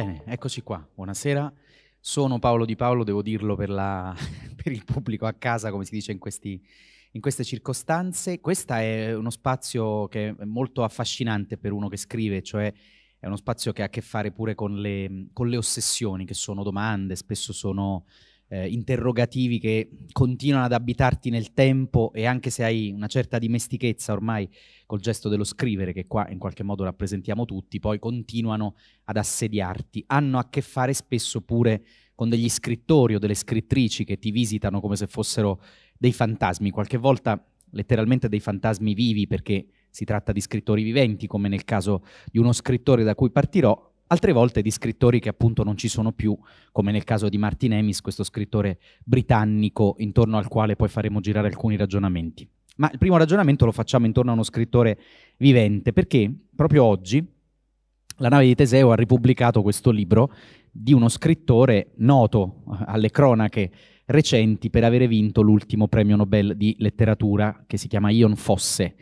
Bene, eccoci qua. Buonasera. Sono Paolo Di Paolo, devo dirlo per, la, per il pubblico a casa, come si dice in, questi, in, queste circostanze. Questo è uno spazio che è molto affascinante per uno che scrive, cioè è uno spazio che ha a che fare pure con le, con le ossessioni, che sono domande, spesso sono eh, interrogativi che continuano ad abitarti nel tempo e anche se hai una certa dimestichezza ormai col gesto dello scrivere, che qua in qualche modo rappresentiamo tutti, poi continuano ad assediarti. Hanno a che fare spesso pure con degli scrittori o delle scrittrici che ti visitano come se fossero dei fantasmi, qualche volta letteralmente dei fantasmi vivi perché si tratta di scrittori viventi, come nel caso di uno scrittore da cui partirò, altre volte di scrittori che appunto non ci sono più, come nel caso di Martin Emis, questo scrittore britannico intorno al quale poi faremo girare alcuni ragionamenti. Ma il primo ragionamento lo facciamo intorno a uno scrittore vivente, perché proprio oggi la nave di Teseo ha ripubblicato questo libro di uno scrittore noto alle cronache recenti per avere vinto l'ultimo premio Nobel di letteratura che si chiama Ion Fosse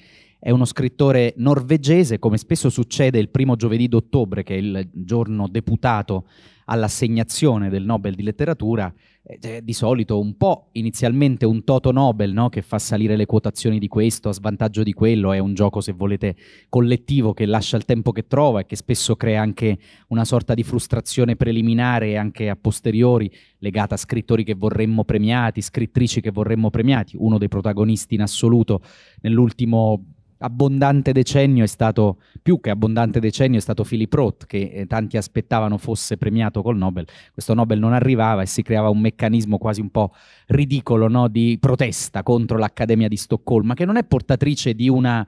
è uno scrittore norvegese, come spesso succede il primo giovedì d'ottobre, che è il giorno deputato all'assegnazione del Nobel di letteratura, è di solito un po' inizialmente un toto Nobel no? che fa salire le quotazioni di questo a svantaggio di quello, è un gioco se volete collettivo che lascia il tempo che trova e che spesso crea anche una sorta di frustrazione preliminare e anche a posteriori legata a scrittori che vorremmo premiati, scrittrici che vorremmo premiati, uno dei protagonisti in assoluto nell'ultimo abbondante decennio è stato, più che abbondante decennio è stato Philip Roth, che eh, tanti aspettavano fosse premiato col Nobel. Questo Nobel non arrivava e si creava un meccanismo quasi un po' ridicolo no? di protesta contro l'Accademia di Stoccolma, che non è portatrice di una,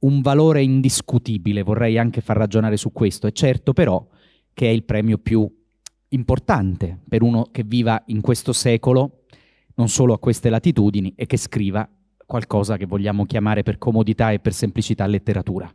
un valore indiscutibile, vorrei anche far ragionare su questo. È certo però che è il premio più importante per uno che viva in questo secolo, non solo a queste latitudini, e che scriva qualcosa che vogliamo chiamare per comodità e per semplicità letteratura.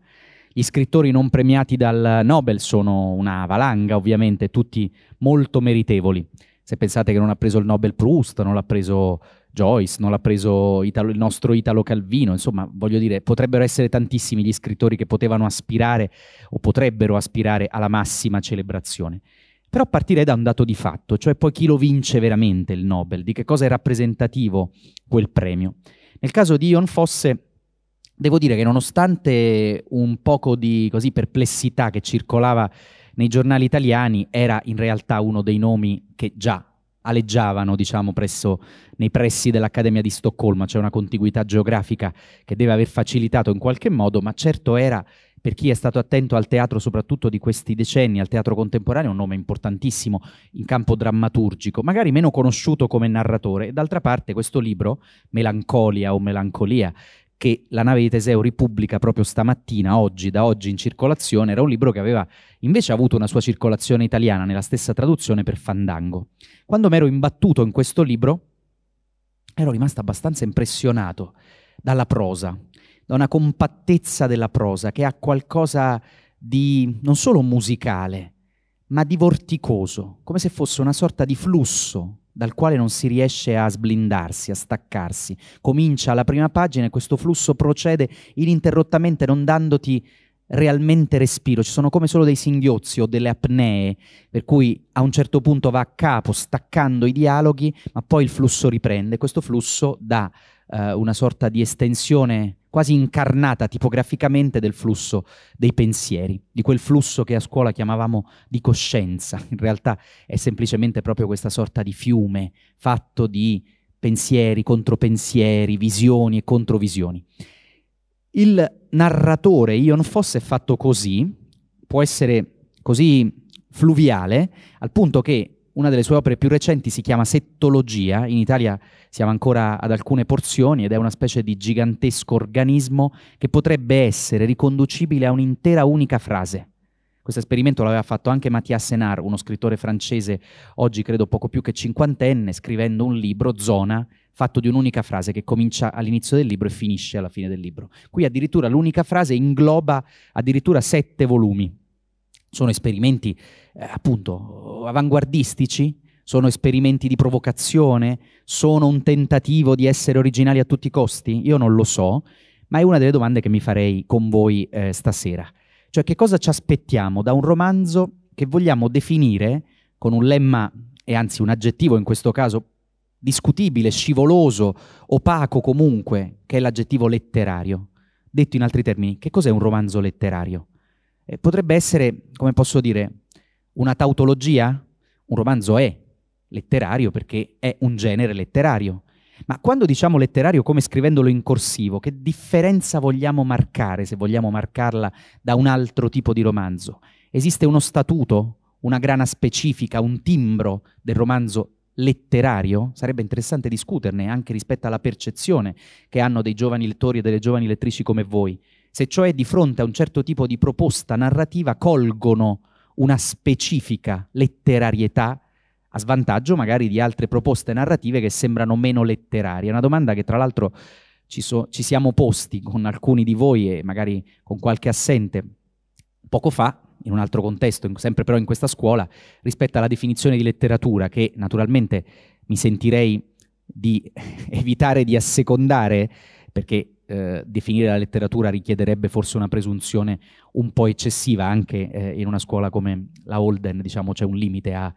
Gli scrittori non premiati dal Nobel sono una valanga, ovviamente, tutti molto meritevoli. Se pensate che non ha preso il Nobel Proust, non l'ha preso Joyce, non l'ha preso Italo, il nostro Italo Calvino, insomma, voglio dire, potrebbero essere tantissimi gli scrittori che potevano aspirare o potrebbero aspirare alla massima celebrazione. Però partirei da un dato di fatto, cioè poi chi lo vince veramente il Nobel, di che cosa è rappresentativo quel premio. Nel caso di Ion Fosse, devo dire che nonostante un poco di così, perplessità che circolava nei giornali italiani, era in realtà uno dei nomi che già aleggiavano diciamo, presso, nei pressi dell'Accademia di Stoccolma, c'è una contiguità geografica che deve aver facilitato in qualche modo, ma certo era per chi è stato attento al teatro soprattutto di questi decenni, al teatro contemporaneo, è un nome importantissimo in campo drammaturgico, magari meno conosciuto come narratore. d'altra parte questo libro, Melancolia o Melancolia, che la nave di Teseo ripubblica proprio stamattina, oggi, da oggi in circolazione, era un libro che aveva invece avuto una sua circolazione italiana nella stessa traduzione per Fandango. Quando mi ero imbattuto in questo libro, ero rimasto abbastanza impressionato dalla prosa, da una compattezza della prosa che ha qualcosa di non solo musicale, ma di vorticoso, come se fosse una sorta di flusso dal quale non si riesce a sblindarsi, a staccarsi. Comincia la prima pagina e questo flusso procede ininterrottamente, non dandoti realmente respiro, ci sono come solo dei singhiozzi o delle apnee, per cui a un certo punto va a capo staccando i dialoghi, ma poi il flusso riprende. Questo flusso dà eh, una sorta di estensione quasi incarnata tipograficamente del flusso dei pensieri, di quel flusso che a scuola chiamavamo di coscienza. In realtà è semplicemente proprio questa sorta di fiume fatto di pensieri, contropensieri, visioni e controvisioni. Il narratore Ion Foss è fatto così, può essere così fluviale, al punto che una delle sue opere più recenti si chiama Settologia, in Italia siamo ancora ad alcune porzioni ed è una specie di gigantesco organismo che potrebbe essere riconducibile a un'intera unica frase. Questo esperimento l'aveva fatto anche Mathias Senar, uno scrittore francese, oggi credo poco più che cinquantenne, scrivendo un libro, Zona, fatto di un'unica frase che comincia all'inizio del libro e finisce alla fine del libro. Qui addirittura l'unica frase ingloba addirittura sette volumi sono esperimenti eh, appunto avanguardistici, sono esperimenti di provocazione, sono un tentativo di essere originali a tutti i costi? Io non lo so, ma è una delle domande che mi farei con voi eh, stasera. Cioè che cosa ci aspettiamo da un romanzo che vogliamo definire con un lemma e anzi un aggettivo in questo caso discutibile, scivoloso, opaco comunque, che è l'aggettivo letterario. Detto in altri termini, che cos'è un romanzo letterario? eh, potrebbe essere, come posso dire, una tautologia? Un romanzo è letterario perché è un genere letterario. Ma quando diciamo letterario come scrivendolo in corsivo, che differenza vogliamo marcare, se vogliamo marcarla, da un altro tipo di romanzo? Esiste uno statuto, una grana specifica, un timbro del romanzo letterario? Sarebbe interessante discuterne anche rispetto alla percezione che hanno dei giovani lettori e delle giovani lettrici come voi se cioè di fronte a un certo tipo di proposta narrativa colgono una specifica letterarietà a svantaggio magari di altre proposte narrative che sembrano meno letterarie. È una domanda che tra l'altro ci, so, ci siamo posti con alcuni di voi e magari con qualche assente poco fa, in un altro contesto, sempre però in questa scuola, rispetto alla definizione di letteratura, che naturalmente mi sentirei di evitare di assecondare, perché eh, definire la letteratura richiederebbe forse una presunzione un po' eccessiva, anche eh, in una scuola come la Holden diciamo, c'è un limite a,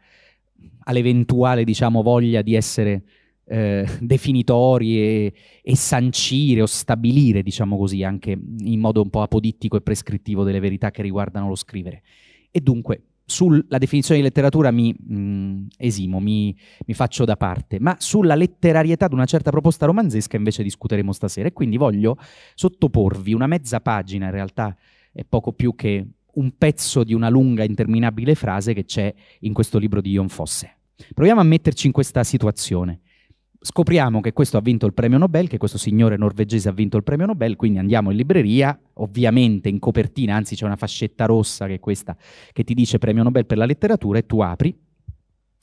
all'eventuale diciamo, voglia di essere eh, definitori e, e, sancire o stabilire, diciamo così, anche in modo un po' apodittico e prescrittivo delle verità che riguardano lo scrivere. E dunque sulla definizione di letteratura mi mh, mm, esimo, mi, mi, faccio da parte, ma sulla letterarietà di una certa proposta romanzesca invece discuteremo stasera e quindi voglio sottoporvi una mezza pagina, in realtà è poco più che un pezzo di una lunga interminabile frase che c'è in questo libro di Ion Fosse. Proviamo a metterci in questa situazione scopriamo che questo ha vinto il premio Nobel, che questo signore norvegese ha vinto il premio Nobel, quindi andiamo in libreria, ovviamente in copertina, anzi c'è una fascetta rossa che è questa che ti dice premio Nobel per la letteratura e tu apri,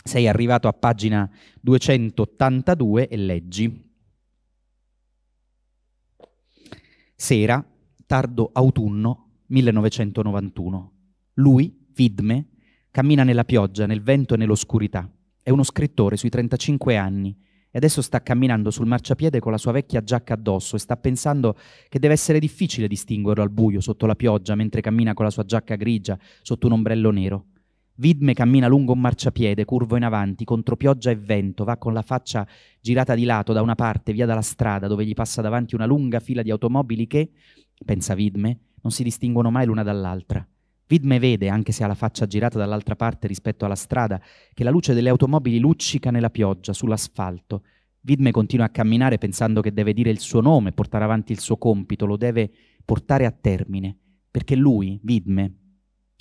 sei arrivato a pagina 282 e leggi. Sera, tardo autunno 1991. Lui, Vidme, cammina nella pioggia, nel vento e nell'oscurità. È uno scrittore sui 35 anni, e adesso sta camminando sul marciapiede con la sua vecchia giacca addosso e sta pensando che deve essere difficile distinguerlo al buio, sotto la pioggia, mentre cammina con la sua giacca grigia, sotto un ombrello nero. Vidme cammina lungo un marciapiede, curvo in avanti, contro pioggia e vento, va con la faccia girata di lato da una parte, via dalla strada, dove gli passa davanti una lunga fila di automobili che, pensa Vidme, non si distinguono mai l'una dall'altra. Vidme vede, anche se ha la faccia girata dall'altra parte rispetto alla strada, che la luce delle automobili luccica nella pioggia, sull'asfalto. Vidme continua a camminare pensando che deve dire il suo nome, portare avanti il suo compito, lo deve portare a termine, perché lui, Vidme,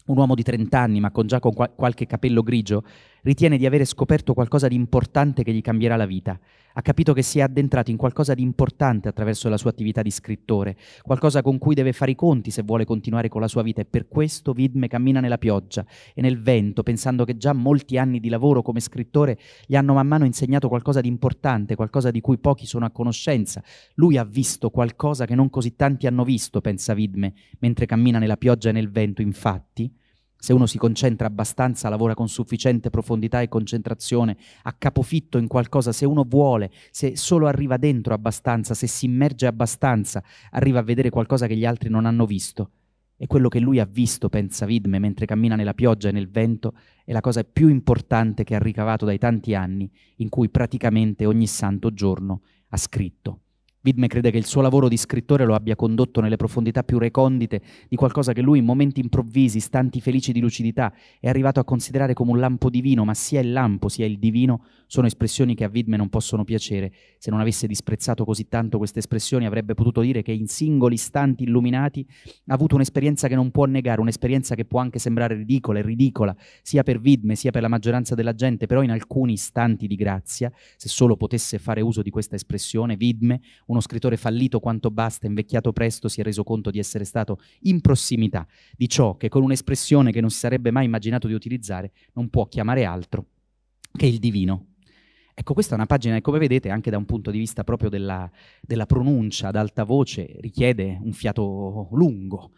un uomo di 30 anni ma con già con qualche capello grigio, Ritiene di avere scoperto qualcosa di importante che gli cambierà la vita. Ha capito che si è addentrato in qualcosa di importante attraverso la sua attività di scrittore, qualcosa con cui deve fare i conti se vuole continuare con la sua vita e per questo Vidme cammina nella pioggia e nel vento, pensando che già molti anni di lavoro come scrittore gli hanno man mano insegnato qualcosa di importante, qualcosa di cui pochi sono a conoscenza. Lui ha visto qualcosa che non così tanti hanno visto, pensa Vidme, mentre cammina nella pioggia e nel vento, infatti se uno si concentra abbastanza, lavora con sufficiente profondità e concentrazione, a capofitto in qualcosa, se uno vuole, se solo arriva dentro abbastanza, se si immerge abbastanza, arriva a vedere qualcosa che gli altri non hanno visto. E quello che lui ha visto, pensa Vidme, mentre cammina nella pioggia e nel vento, è la cosa più importante che ha ricavato dai tanti anni in cui praticamente ogni santo giorno ha scritto. Widmer crede che il suo lavoro di scrittore lo abbia condotto nelle profondità più recondite di qualcosa che lui in momenti improvvisi, istanti felici di lucidità, è arrivato a considerare come un lampo divino, ma sia il lampo sia il divino sono espressioni che a Vidme non possono piacere. Se non avesse disprezzato così tanto queste espressioni avrebbe potuto dire che in singoli istanti illuminati ha avuto un'esperienza che non può negare, un'esperienza che può anche sembrare ridicola e ridicola, sia per Vidme sia per la maggioranza della gente, però in alcuni istanti di grazia, se solo potesse fare uso di questa espressione, Vidme, un uno scrittore fallito quanto basta, invecchiato presto, si è reso conto di essere stato in prossimità di ciò che con un'espressione che non si sarebbe mai immaginato di utilizzare non può chiamare altro che il divino. Ecco, questa è una pagina che, come vedete, anche da un punto di vista proprio della, della pronuncia ad alta voce, richiede un fiato lungo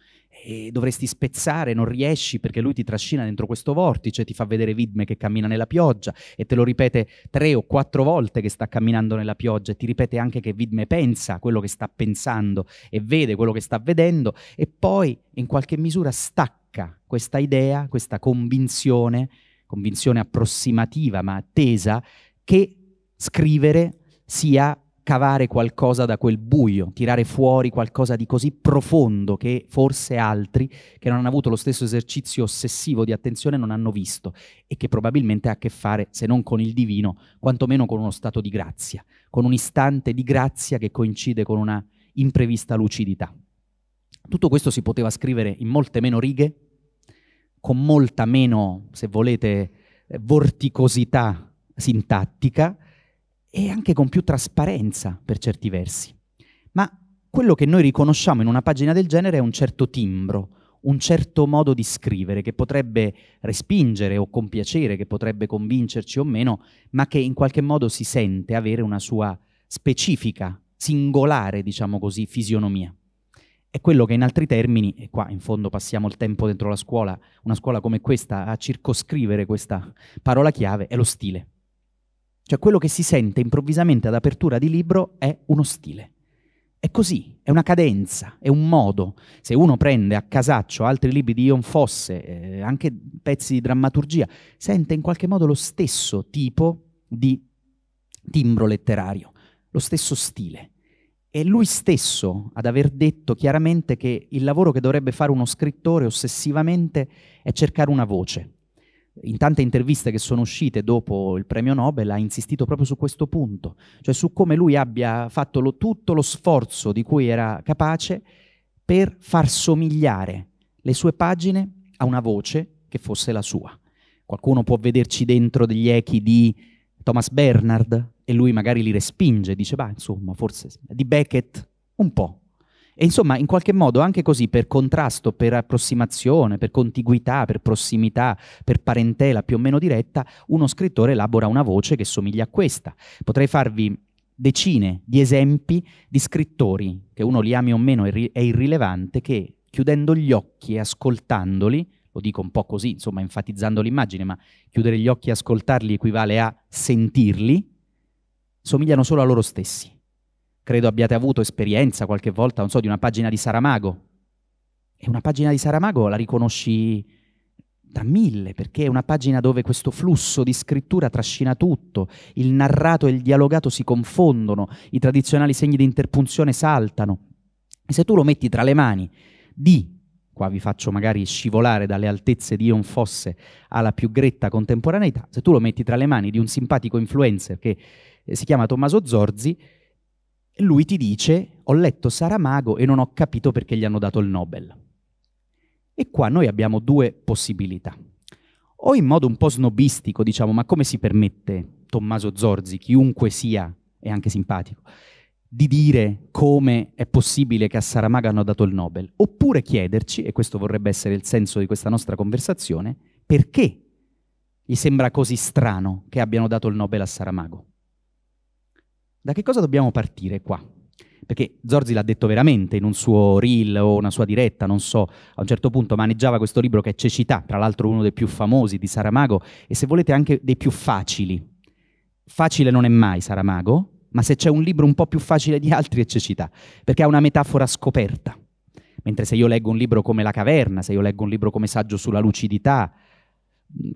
e dovresti spezzare, non riesci perché lui ti trascina dentro questo vortice, ti fa vedere Vidme che cammina nella pioggia e te lo ripete tre o quattro volte che sta camminando nella pioggia e ti ripete anche che Vidme pensa quello che sta pensando e vede quello che sta vedendo e poi in qualche misura stacca questa idea, questa convinzione, convinzione approssimativa ma attesa che scrivere sia cavare qualcosa da quel buio, tirare fuori qualcosa di così profondo che forse altri che non hanno avuto lo stesso esercizio ossessivo di attenzione non hanno visto e che probabilmente ha a che fare, se non con il divino, quantomeno con uno stato di grazia, con un istante di grazia che coincide con una imprevista lucidità. Tutto questo si poteva scrivere in molte meno righe, con molta meno, se volete, vorticosità sintattica e anche con più trasparenza per certi versi. Ma quello che noi riconosciamo in una pagina del genere è un certo timbro, un certo modo di scrivere che potrebbe respingere o compiacere, che potrebbe convincerci o meno, ma che in qualche modo si sente avere una sua specifica, singolare, diciamo così, fisionomia. È quello che in altri termini, e qua in fondo passiamo il tempo dentro la scuola, una scuola come questa, a circoscrivere questa parola chiave, è lo stile. Cioè quello che si sente improvvisamente ad apertura di libro è uno stile. È così, è una cadenza, è un modo. Se uno prende a casaccio altri libri di Ion Fosse, eh, anche pezzi di drammaturgia, sente in qualche modo lo stesso tipo di timbro letterario, lo stesso stile. È lui stesso ad aver detto chiaramente che il lavoro che dovrebbe fare uno scrittore ossessivamente è cercare una voce, in tante interviste che sono uscite dopo il premio Nobel ha insistito proprio su questo punto, cioè su come lui abbia fatto lo, tutto lo sforzo di cui era capace per far somigliare le sue pagine a una voce che fosse la sua. Qualcuno può vederci dentro degli echi di Thomas Bernard e lui magari li respinge, dice, bah, insomma, forse di Beckett un po', e insomma, in qualche modo anche così, per contrasto, per approssimazione, per contiguità, per prossimità, per parentela più o meno diretta, uno scrittore elabora una voce che somiglia a questa. Potrei farvi decine di esempi di scrittori, che uno li ami o meno è, irrilevante, che chiudendo gli occhi e ascoltandoli, lo dico un po' così, insomma enfatizzando l'immagine, ma chiudere gli occhi e ascoltarli equivale a sentirli, somigliano solo a loro stessi credo abbiate avuto esperienza qualche volta, non so, di una pagina di Saramago. E una pagina di Saramago la riconosci da mille, perché è una pagina dove questo flusso di scrittura trascina tutto, il narrato e il dialogato si confondono, i tradizionali segni di interpunzione saltano. E se tu lo metti tra le mani di, qua vi faccio magari scivolare dalle altezze di Ion Fosse alla più gretta contemporaneità, se tu lo metti tra le mani di un simpatico influencer che eh, si chiama Tommaso Zorzi, lui ti dice ho letto Saramago e non ho capito perché gli hanno dato il Nobel. E qua noi abbiamo due possibilità. O in modo un po' snobistico diciamo, ma come si permette Tommaso Zorzi, chiunque sia, è anche simpatico, di dire come è possibile che a Saramago hanno dato il Nobel, oppure chiederci, e questo vorrebbe essere il senso di questa nostra conversazione, perché gli sembra così strano che abbiano dato il Nobel a Saramago. Da che cosa dobbiamo partire qua? Perché Zorzi l'ha detto veramente in un suo reel o una sua diretta, non so, a un certo punto maneggiava questo libro che è Cecità, tra l'altro uno dei più famosi di Saramago e se volete anche dei più facili. Facile non è mai Saramago, ma se c'è un libro un po' più facile di altri è Cecità, perché ha una metafora scoperta. Mentre se io leggo un libro come La caverna, se io leggo un libro come Saggio sulla lucidità,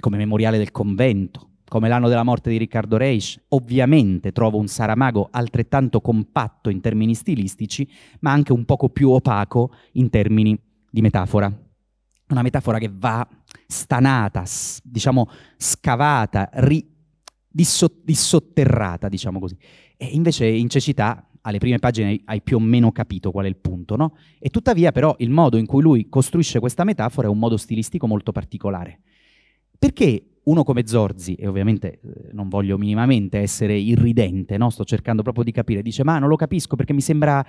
come Memoriale del convento, come l'anno della morte di Riccardo Reich, ovviamente trovo un Saramago altrettanto compatto in termini stilistici, ma anche un poco più opaco in termini di metafora. Una metafora che va stanata, diciamo scavata, dissot dissotterrata, diciamo così. E invece in cecità alle prime pagine hai più o meno capito qual è il punto, no? E tuttavia però il modo in cui lui costruisce questa metafora è un modo stilistico molto particolare. Perché uno come Zorzi, e ovviamente eh, non voglio minimamente essere irridente, no? sto cercando proprio di capire, dice ma non lo capisco perché mi sembra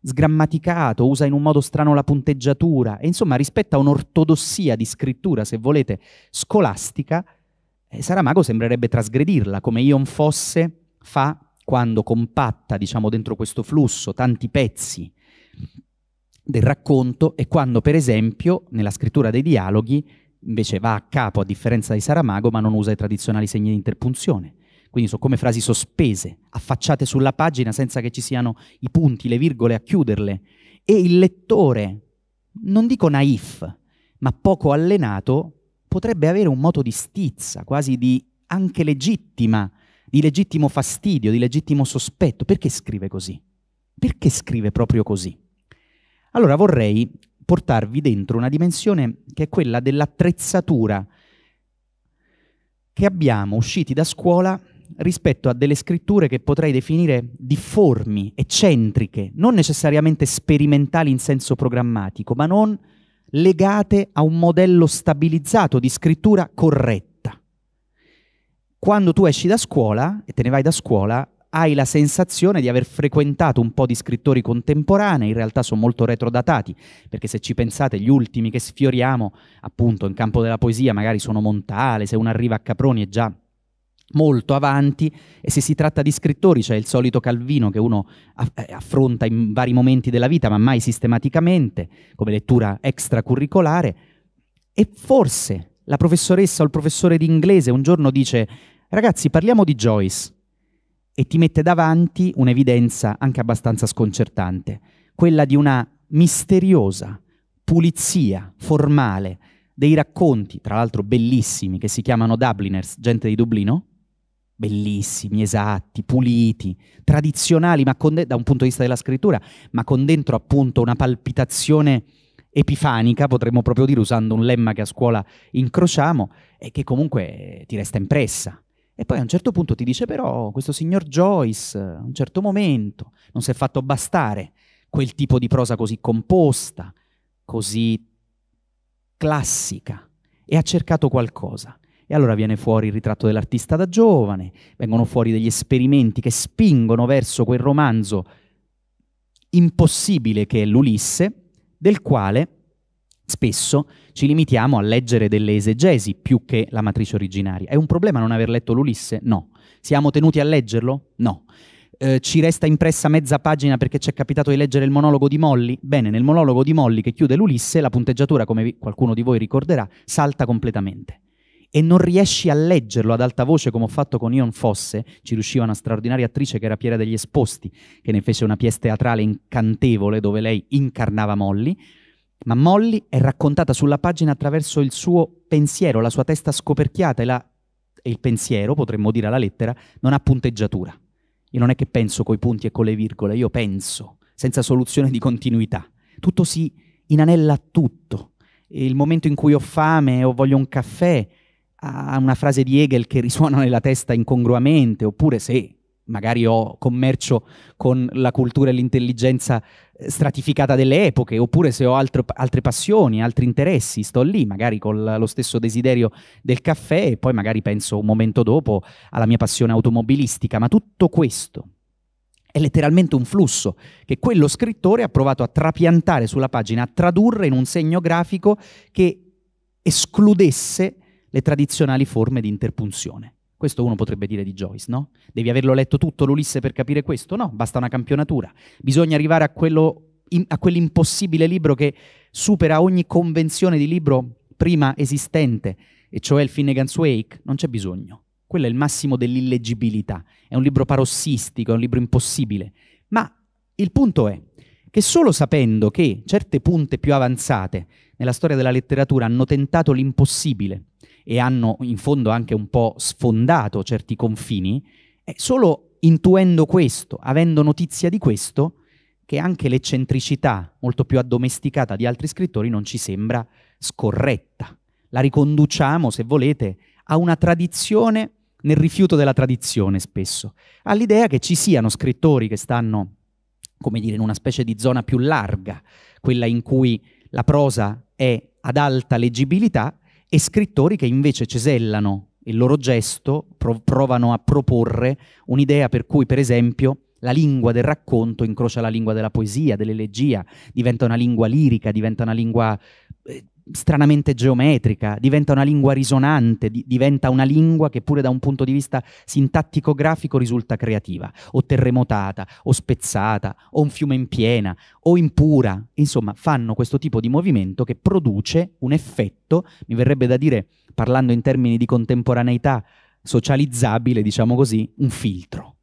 sgrammaticato, usa in un modo strano la punteggiatura, e insomma a un'ortodossia di scrittura, se volete, scolastica, eh, Saramago sembrerebbe trasgredirla, come Ion Fosse fa quando compatta, diciamo, dentro questo flusso tanti pezzi del racconto e quando, per esempio, nella scrittura dei dialoghi invece va a capo a differenza di Saramago ma non usa i tradizionali segni di interpunzione. Quindi sono come frasi sospese, affacciate sulla pagina senza che ci siano i punti, le virgole a chiuderle. E il lettore, non dico naif, ma poco allenato, potrebbe avere un moto di stizza, quasi di anche legittima, di legittimo fastidio, di legittimo sospetto. Perché scrive così? Perché scrive proprio così? Allora vorrei portarvi dentro una dimensione che è quella dell'attrezzatura che abbiamo usciti da scuola rispetto a delle scritture che potrei definire difformi, eccentriche, non necessariamente sperimentali in senso programmatico, ma non legate a un modello stabilizzato di scrittura corretta. Quando tu esci da scuola e te ne vai da scuola, hai la sensazione di aver frequentato un po' di scrittori contemporanei, in realtà sono molto retrodatati, perché se ci pensate gli ultimi che sfioriamo appunto in campo della poesia magari sono Montale, se uno arriva a Caproni è già molto avanti e se si tratta di scrittori, cioè il solito Calvino che uno eh, affronta in vari momenti della vita, ma mai sistematicamente, come lettura extracurricolare, e forse la professoressa o il professore di inglese un giorno dice ragazzi parliamo di Joyce e ti mette davanti un'evidenza anche abbastanza sconcertante, quella di una misteriosa pulizia formale dei racconti, tra l'altro bellissimi, che si chiamano Dubliners, gente di Dublino, bellissimi, esatti, puliti, tradizionali, ma de- da un punto di vista della scrittura, ma con dentro appunto una palpitazione epifanica, potremmo proprio dire usando un lemma che a scuola incrociamo, e che comunque ti resta impressa. E poi a un certo punto ti dice però questo signor Joyce eh, a un certo momento non si è fatto bastare quel tipo di prosa così composta, così classica e ha cercato qualcosa. E allora viene fuori il ritratto dell'artista da giovane, vengono fuori degli esperimenti che spingono verso quel romanzo impossibile che è l'Ulisse, del quale Spesso ci limitiamo a leggere delle esegesi più che la matrice originaria. È un problema non aver letto l'Ulisse? No. Siamo tenuti a leggerlo? No. Eh, ci resta impressa mezza pagina perché ci è capitato di leggere il monologo di Molly? Bene, nel monologo di Molly che chiude l'Ulisse, la punteggiatura, come qualcuno di voi ricorderà, salta completamente. E non riesci a leggerlo ad alta voce come ho fatto con Ion Fosse, ci riusciva una straordinaria attrice che era Piera degli Esposti, che ne fece una pièce teatrale incantevole dove lei incarnava Molly, ma Molly è raccontata sulla pagina attraverso il suo pensiero, la sua testa scoperchiata e, la... e il pensiero, potremmo dire alla lettera, non ha punteggiatura. Io non è che penso coi punti e con le virgole, io penso, senza soluzione di continuità. Tutto si inanella a tutto. Il momento in cui ho fame o voglio un caffè ha una frase di Hegel che risuona nella testa incongruamente, oppure se magari ho commercio con la cultura e l'intelligenza eh, stratificata delle epoche, oppure se ho altro, altre passioni, altri interessi, sto lì magari con lo stesso desiderio del caffè e poi magari penso un momento dopo alla mia passione automobilistica, ma tutto questo è letteralmente un flusso che quello scrittore ha provato a trapiantare sulla pagina, a tradurre in un segno grafico che escludesse le tradizionali forme di interpunzione. Questo uno potrebbe dire di Joyce, no? Devi averlo letto tutto l'Ulisse per capire questo? No, basta una campionatura. Bisogna arrivare a, quello, a quell'impossibile libro che supera ogni convenzione di libro prima esistente, e cioè il Finnegan's Wake. Non c'è bisogno. Quello è il massimo dell'illeggibilità. È un libro parossistico, è un libro impossibile. Ma il punto è che solo sapendo che certe punte più avanzate nella storia della letteratura hanno tentato l'impossibile e hanno in fondo anche un po' sfondato certi confini, è solo intuendo questo, avendo notizia di questo, che anche l'eccentricità molto più addomesticata di altri scrittori non ci sembra scorretta. La riconduciamo, se volete, a una tradizione nel rifiuto della tradizione spesso, all'idea che ci siano scrittori che stanno, come dire, in una specie di zona più larga, quella in cui la prosa è ad alta leggibilità e scrittori che invece cesellano il loro gesto, prov- provano a proporre un'idea per cui, per esempio, la lingua del racconto incrocia la lingua della poesia, dell'elegia, diventa una lingua lirica, diventa una lingua eh, stranamente geometrica, diventa una lingua risonante, di- diventa una lingua che pure da un punto di vista sintattico-grafico risulta creativa, o terremotata, o spezzata, o un fiume in piena, o impura. Insomma, fanno questo tipo di movimento che produce un effetto, mi verrebbe da dire, parlando in termini di contemporaneità socializzabile, diciamo così, un filtro.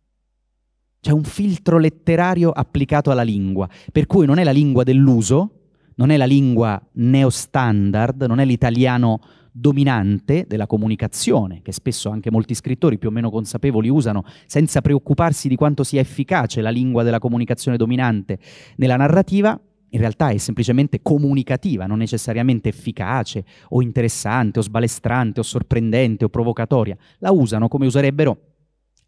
C'è cioè un filtro letterario applicato alla lingua, per cui non è la lingua dell'uso, non è la lingua neostandard, non è l'italiano dominante della comunicazione, che spesso anche molti scrittori più o meno consapevoli usano senza preoccuparsi di quanto sia efficace la lingua della comunicazione dominante nella narrativa, in realtà è semplicemente comunicativa, non necessariamente efficace o interessante o sbalestrante o sorprendente o provocatoria. La usano come userebbero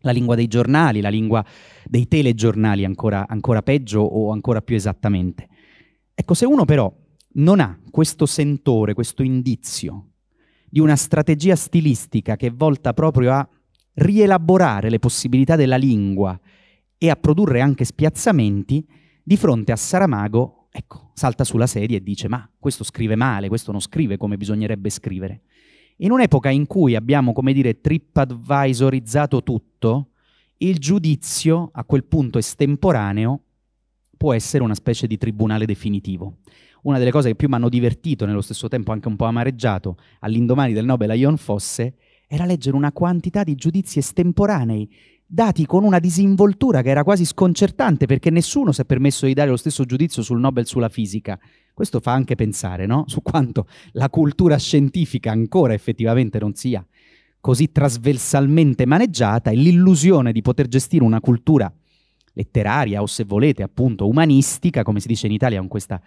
la lingua dei giornali, la lingua dei telegiornali ancora, ancora peggio o ancora più esattamente. Ecco, se uno però non ha questo sentore, questo indizio di una strategia stilistica che è volta proprio a rielaborare le possibilità della lingua e a produrre anche spiazzamenti, di fronte a Saramago, ecco, salta sulla sedia e dice ma questo scrive male, questo non scrive come bisognerebbe scrivere. In un'epoca in cui abbiamo, come dire, tripadvisorizzato tutto, il giudizio a quel punto estemporaneo può essere una specie di tribunale definitivo. Una delle cose che più mi hanno divertito, nello stesso tempo anche un po' amareggiato, all'indomani del Nobel a Ion Fosse, era leggere una quantità di giudizi estemporanei, dati con una disinvoltura che era quasi sconcertante, perché nessuno si è permesso di dare lo stesso giudizio sul Nobel sulla fisica. Questo fa anche pensare, no? Su quanto la cultura scientifica ancora effettivamente non sia così trasversalmente maneggiata e l'illusione di poter gestire una cultura letteraria o se volete appunto umanistica, come si dice in Italia con questa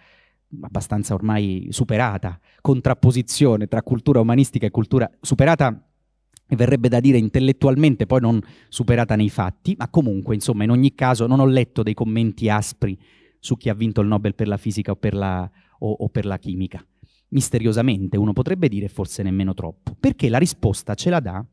abbastanza ormai superata contrapposizione tra cultura umanistica e cultura superata verrebbe da dire intellettualmente, poi non superata nei fatti, ma comunque, insomma, in ogni caso non ho letto dei commenti aspri su chi ha vinto il Nobel per la fisica o per la, o, o per la chimica. Misteriosamente, uno potrebbe dire forse nemmeno troppo, perché la risposta ce la dà,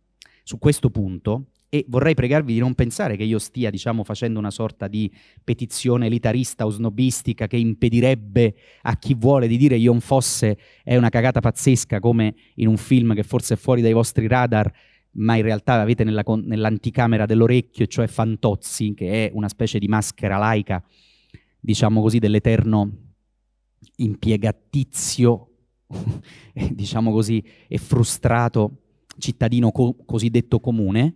su questo punto, e vorrei pregarvi di non pensare che io stia, diciamo, facendo una sorta di petizione elitarista o snobistica che impedirebbe a chi vuole di dire Ion Fosse è una cagata pazzesca come in un film che forse è fuori dai vostri radar, ma in realtà l'avete nella, nell'anticamera dell'orecchio, cioè Fantozzi, che è una specie di maschera laica, diciamo così, dell'eterno impiegatizio, diciamo così, e frustrato cittadino co- cosiddetto comune,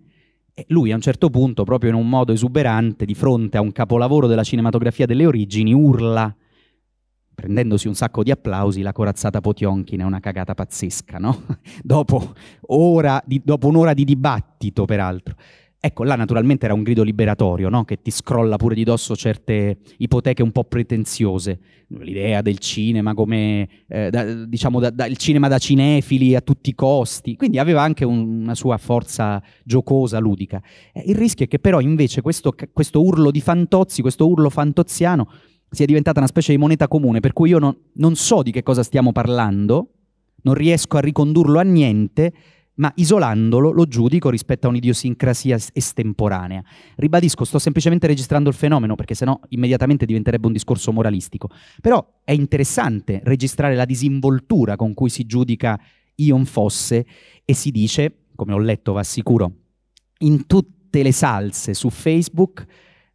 e lui a un certo punto, proprio in un modo esuberante, di fronte a un capolavoro della cinematografia delle origini, urla, prendendosi un sacco di applausi, la corazzata Potionkin è una cagata pazzesca, no? dopo, di, dopo un'ora di dibattito, peraltro. Ecco, là naturalmente era un grido liberatorio, no? che ti scrolla pure di dosso certe ipoteche un po' pretenziose. L'idea del cinema come, eh, da, diciamo, da, da, il cinema da cinefili a tutti i costi. Quindi aveva anche un, una sua forza giocosa, ludica. Eh, il rischio è che però invece questo, questo, urlo di Fantozzi, questo urlo fantoziano, sia diventata una specie di moneta comune, per cui io non, non so di che cosa stiamo parlando, non riesco a ricondurlo a niente, ma isolandolo lo giudico rispetto a un'idiosincrasia estemporanea. Ribadisco, sto semplicemente registrando il fenomeno perché sennò immediatamente diventerebbe un discorso moralistico. Però è interessante registrare la disinvoltura con cui si giudica Ion Fosse e si dice, come ho letto va sicuro, in tutte le salse su Facebook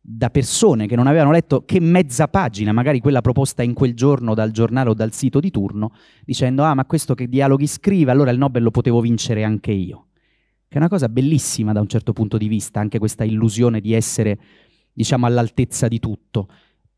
da persone che non avevano letto che mezza pagina, magari quella proposta in quel giorno dal giornale o dal sito di turno, dicendo ah ma questo che dialoghi scrive, allora il Nobel lo potevo vincere anche io. Che è una cosa bellissima da un certo punto di vista, anche questa illusione di essere, diciamo, all'altezza di tutto.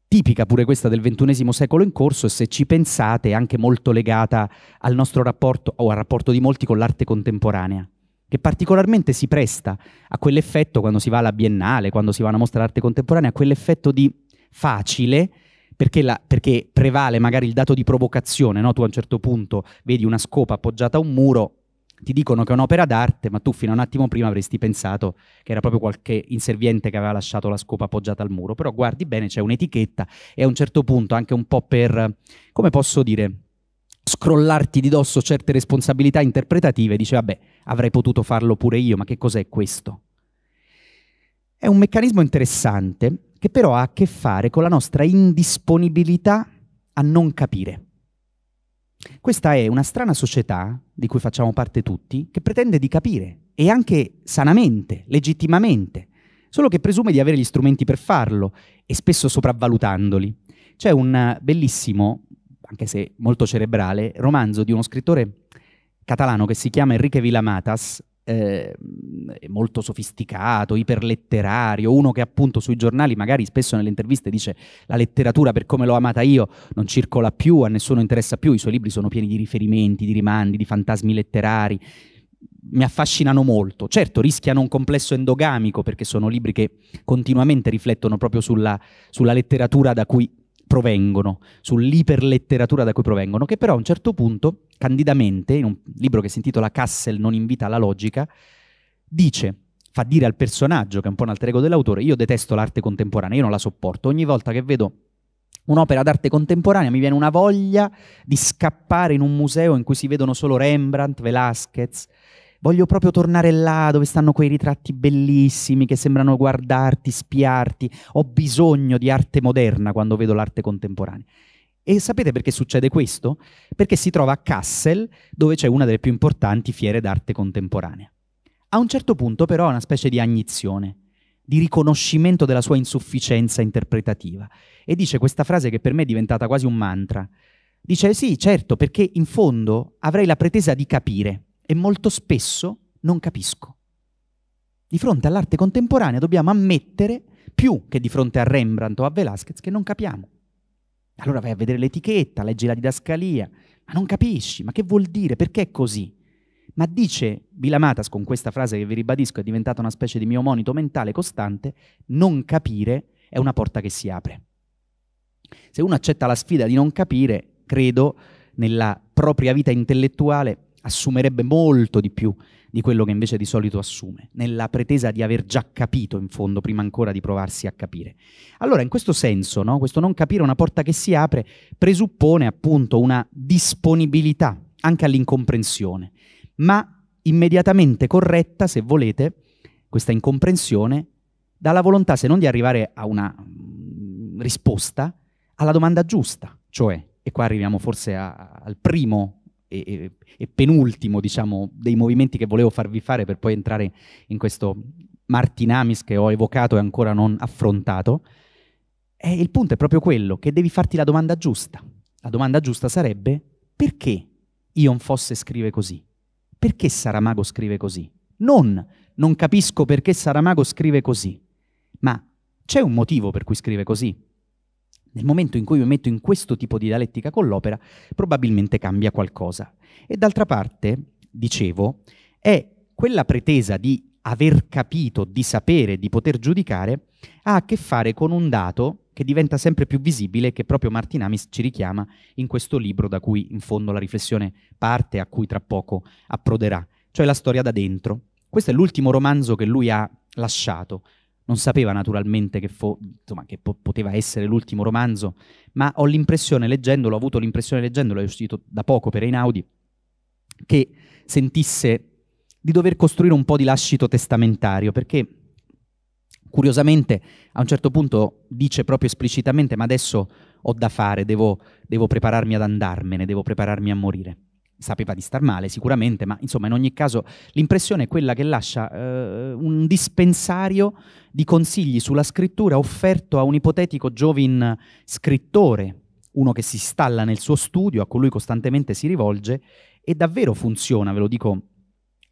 Tipica pure questa del XXI secolo in corso e se ci pensate è anche molto legata al nostro rapporto o al rapporto di molti con l'arte contemporanea che particolarmente si presta a quell'effetto quando si va alla biennale, quando si va a una mostra d'arte contemporanea, a quell'effetto di facile, perché, la, perché, prevale magari il dato di provocazione, no? tu a un certo punto vedi una scopa appoggiata a un muro, ti dicono che è un'opera d'arte, ma tu fino a un attimo prima avresti pensato che era proprio qualche inserviente che aveva lasciato la scopa appoggiata al muro, però guardi bene, c'è un'etichetta e a un certo punto anche un po' per, come posso dire, scrollarti di dosso certe responsabilità interpretative, dice vabbè, avrei potuto farlo pure io, ma che cos'è questo? È un meccanismo interessante che però ha a che fare con la nostra indisponibilità a non capire. Questa è una strana società, di cui facciamo parte tutti, che pretende di capire, e anche sanamente, legittimamente, solo che presume di avere gli strumenti per farlo, e spesso sopravvalutandoli. C'è un bellissimo anche se molto cerebrale, romanzo di uno scrittore catalano che si chiama Enrique Villamatas, eh, molto sofisticato, iperletterario, uno che appunto sui giornali magari spesso nelle interviste dice la letteratura per come l'ho amata io non circola più, a nessuno interessa più, i suoi libri sono pieni di riferimenti, di rimandi, di fantasmi letterari, mi affascinano molto. Certo, rischiano un complesso endogamico perché sono libri che continuamente riflettono proprio sulla, sulla letteratura da cui provengono, sull'iperletteratura da cui provengono, che però a un certo punto, candidamente, in un libro che si intitola Cassel non invita alla logica, dice, fa dire al personaggio, che è un po' un alter ego dell'autore, io detesto l'arte contemporanea, io non la sopporto, ogni volta che vedo un'opera d'arte contemporanea, mi viene una voglia di scappare in un museo in cui si vedono solo Rembrandt, Velázquez, voglio proprio tornare là dove stanno quei ritratti bellissimi che sembrano guardarti, spiarti, ho bisogno di arte moderna quando vedo l'arte contemporanea. E sapete perché succede questo? Perché si trova a Kassel, dove c'è una delle più importanti fiere d'arte contemporanea. A un certo punto però ha una specie di agnizione, di riconoscimento della sua insufficienza interpretativa e dice questa frase che per me è diventata quasi un mantra. Dice sì, certo, perché in fondo avrei la pretesa di capire, e molto spesso non capisco. Di fronte all'arte contemporanea dobbiamo ammettere, più che di fronte a Rembrandt o a Velázquez, che non capiamo. Allora vai a vedere l'etichetta, leggi la didascalia, ma non capisci, ma che vuol dire, perché è così? Ma dice Vilamatas con questa frase che vi ribadisco è diventata una specie di mio monito mentale costante, non capire è una porta che si apre. Se uno accetta la sfida di non capire, credo, nella propria vita intellettuale assumerebbe molto di più di quello che invece di solito assume, nella pretesa di aver già capito in fondo, prima ancora di provarsi a capire. Allora, in questo senso, no, questo non capire una porta che si apre presuppone appunto una disponibilità anche all'incomprensione, ma immediatamente corretta, se volete, questa incomprensione dalla volontà, se non di arrivare a una mm, risposta, alla domanda giusta, cioè, e qua arriviamo forse a, al primo e, e, penultimo, diciamo, dei movimenti che volevo farvi fare per poi entrare in questo Martinamis che ho evocato e ancora non affrontato, è, il punto è proprio quello, che devi farti la domanda giusta. La domanda giusta sarebbe perché Ion Fosse scrive così? Perché Saramago scrive così? Non non capisco perché Saramago scrive così, ma c'è un motivo per cui scrive così. Nel momento in cui io mi metto in questo tipo di dialettica con l'opera, probabilmente cambia qualcosa. E d'altra parte, dicevo, è quella pretesa di aver capito, di sapere, di poter giudicare, ha a che fare con un dato che diventa sempre più visibile, che proprio Martin Amis ci richiama in questo libro da cui in fondo la riflessione parte, a cui tra poco approderà, cioè la storia da dentro. Questo è l'ultimo romanzo che lui ha lasciato, non sapeva naturalmente che, fo- insomma, che po- poteva essere l'ultimo romanzo, ma ho l'impressione leggendolo, ho avuto l'impressione leggendolo, è uscito da poco per Einaudi, che sentisse di dover costruire un po' di lascito testamentario, perché curiosamente a un certo punto dice proprio esplicitamente ma adesso ho da fare, devo, devo prepararmi ad andarmene, devo prepararmi a morire sapeva di star male sicuramente, ma insomma in ogni caso l'impressione è quella che lascia eh, un dispensario di consigli sulla scrittura offerto a un ipotetico giovine scrittore, uno che si installa nel suo studio, a cui costantemente si rivolge e davvero funziona, ve lo dico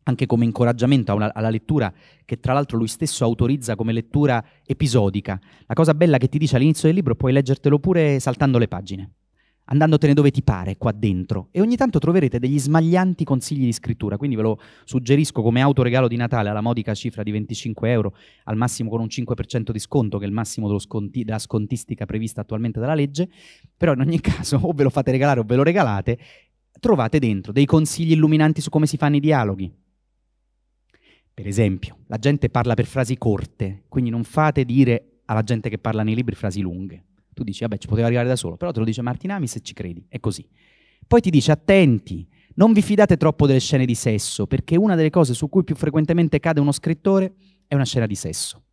anche come incoraggiamento una, alla lettura che tra l'altro lui stesso autorizza come lettura episodica. La cosa bella che ti dice all'inizio del libro puoi leggertelo pure saltando le pagine andandotene dove ti pare qua dentro e ogni tanto troverete degli smaglianti consigli di scrittura, quindi ve lo suggerisco come autoregalo di Natale alla modica cifra di 25 euro, al massimo con un 5% di sconto, che è il massimo sconti- della scontistica prevista attualmente dalla legge, però in ogni caso o ve lo fate regalare o ve lo regalate, trovate dentro dei consigli illuminanti su come si fanno i dialoghi. Per esempio, la gente parla per frasi corte, quindi non fate dire alla gente che parla nei libri frasi lunghe tu dici, vabbè, ci poteva arrivare da solo, però te lo dice Martinami se ci credi, è così. Poi ti dice, attenti, non vi fidate troppo delle scene di sesso, perché una delle cose su cui più frequentemente cade uno scrittore è una scena di sesso.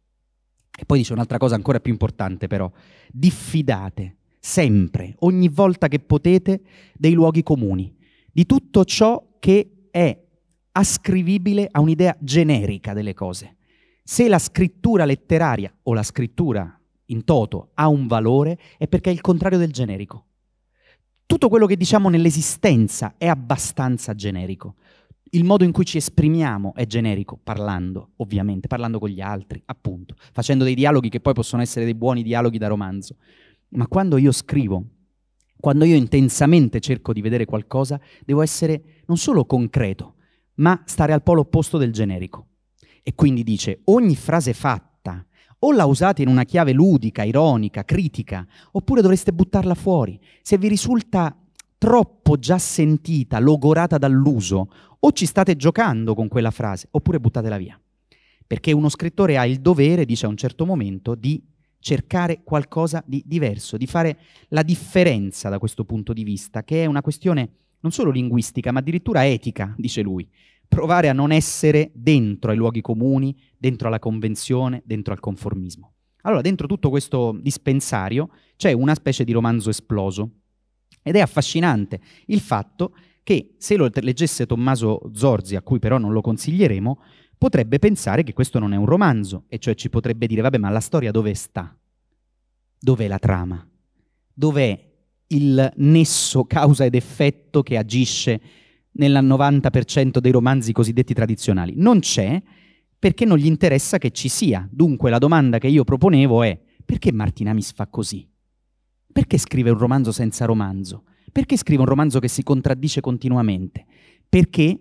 E poi dice un'altra cosa ancora più importante però, diffidate sempre, ogni volta che potete, dei luoghi comuni, di tutto ciò che è ascrivibile a un'idea generica delle cose. Se la scrittura letteraria o la scrittura in toto ha un valore è perché è il contrario del generico. Tutto quello che diciamo nell'esistenza è abbastanza generico. Il modo in cui ci esprimiamo è generico, parlando, ovviamente, parlando con gli altri, appunto, facendo dei dialoghi che poi possono essere dei buoni dialoghi da romanzo. Ma quando io scrivo, quando io intensamente cerco di vedere qualcosa, devo essere non solo concreto, ma stare al polo opposto del generico. E quindi dice, ogni frase fatta, o la usate in una chiave ludica, ironica, critica, oppure dovreste buttarla fuori. Se vi risulta troppo già sentita, logorata dall'uso, o ci state giocando con quella frase, oppure buttatela via. Perché uno scrittore ha il dovere, dice a un certo momento, di cercare qualcosa di diverso, di fare la differenza da questo punto di vista, che è una questione non solo linguistica, ma addirittura etica, dice lui provare a non essere dentro ai luoghi comuni, dentro alla convenzione, dentro al conformismo. Allora, dentro tutto questo dispensario c'è una specie di romanzo esploso. Ed è affascinante il fatto che se lo leggesse Tommaso Zorzi, a cui però non lo consiglieremo, potrebbe pensare che questo non è un romanzo, e cioè ci potrebbe dire, vabbè, ma la storia dove sta? Dov'è la trama? Dov'è il nesso causa ed effetto che agisce nel 90% dei romanzi cosiddetti tradizionali. Non c'è perché non gli interessa che ci sia. Dunque la domanda che io proponevo è perché Martin Amis fa così? Perché scrive un romanzo senza romanzo? Perché scrive un romanzo che si contraddice continuamente? Perché,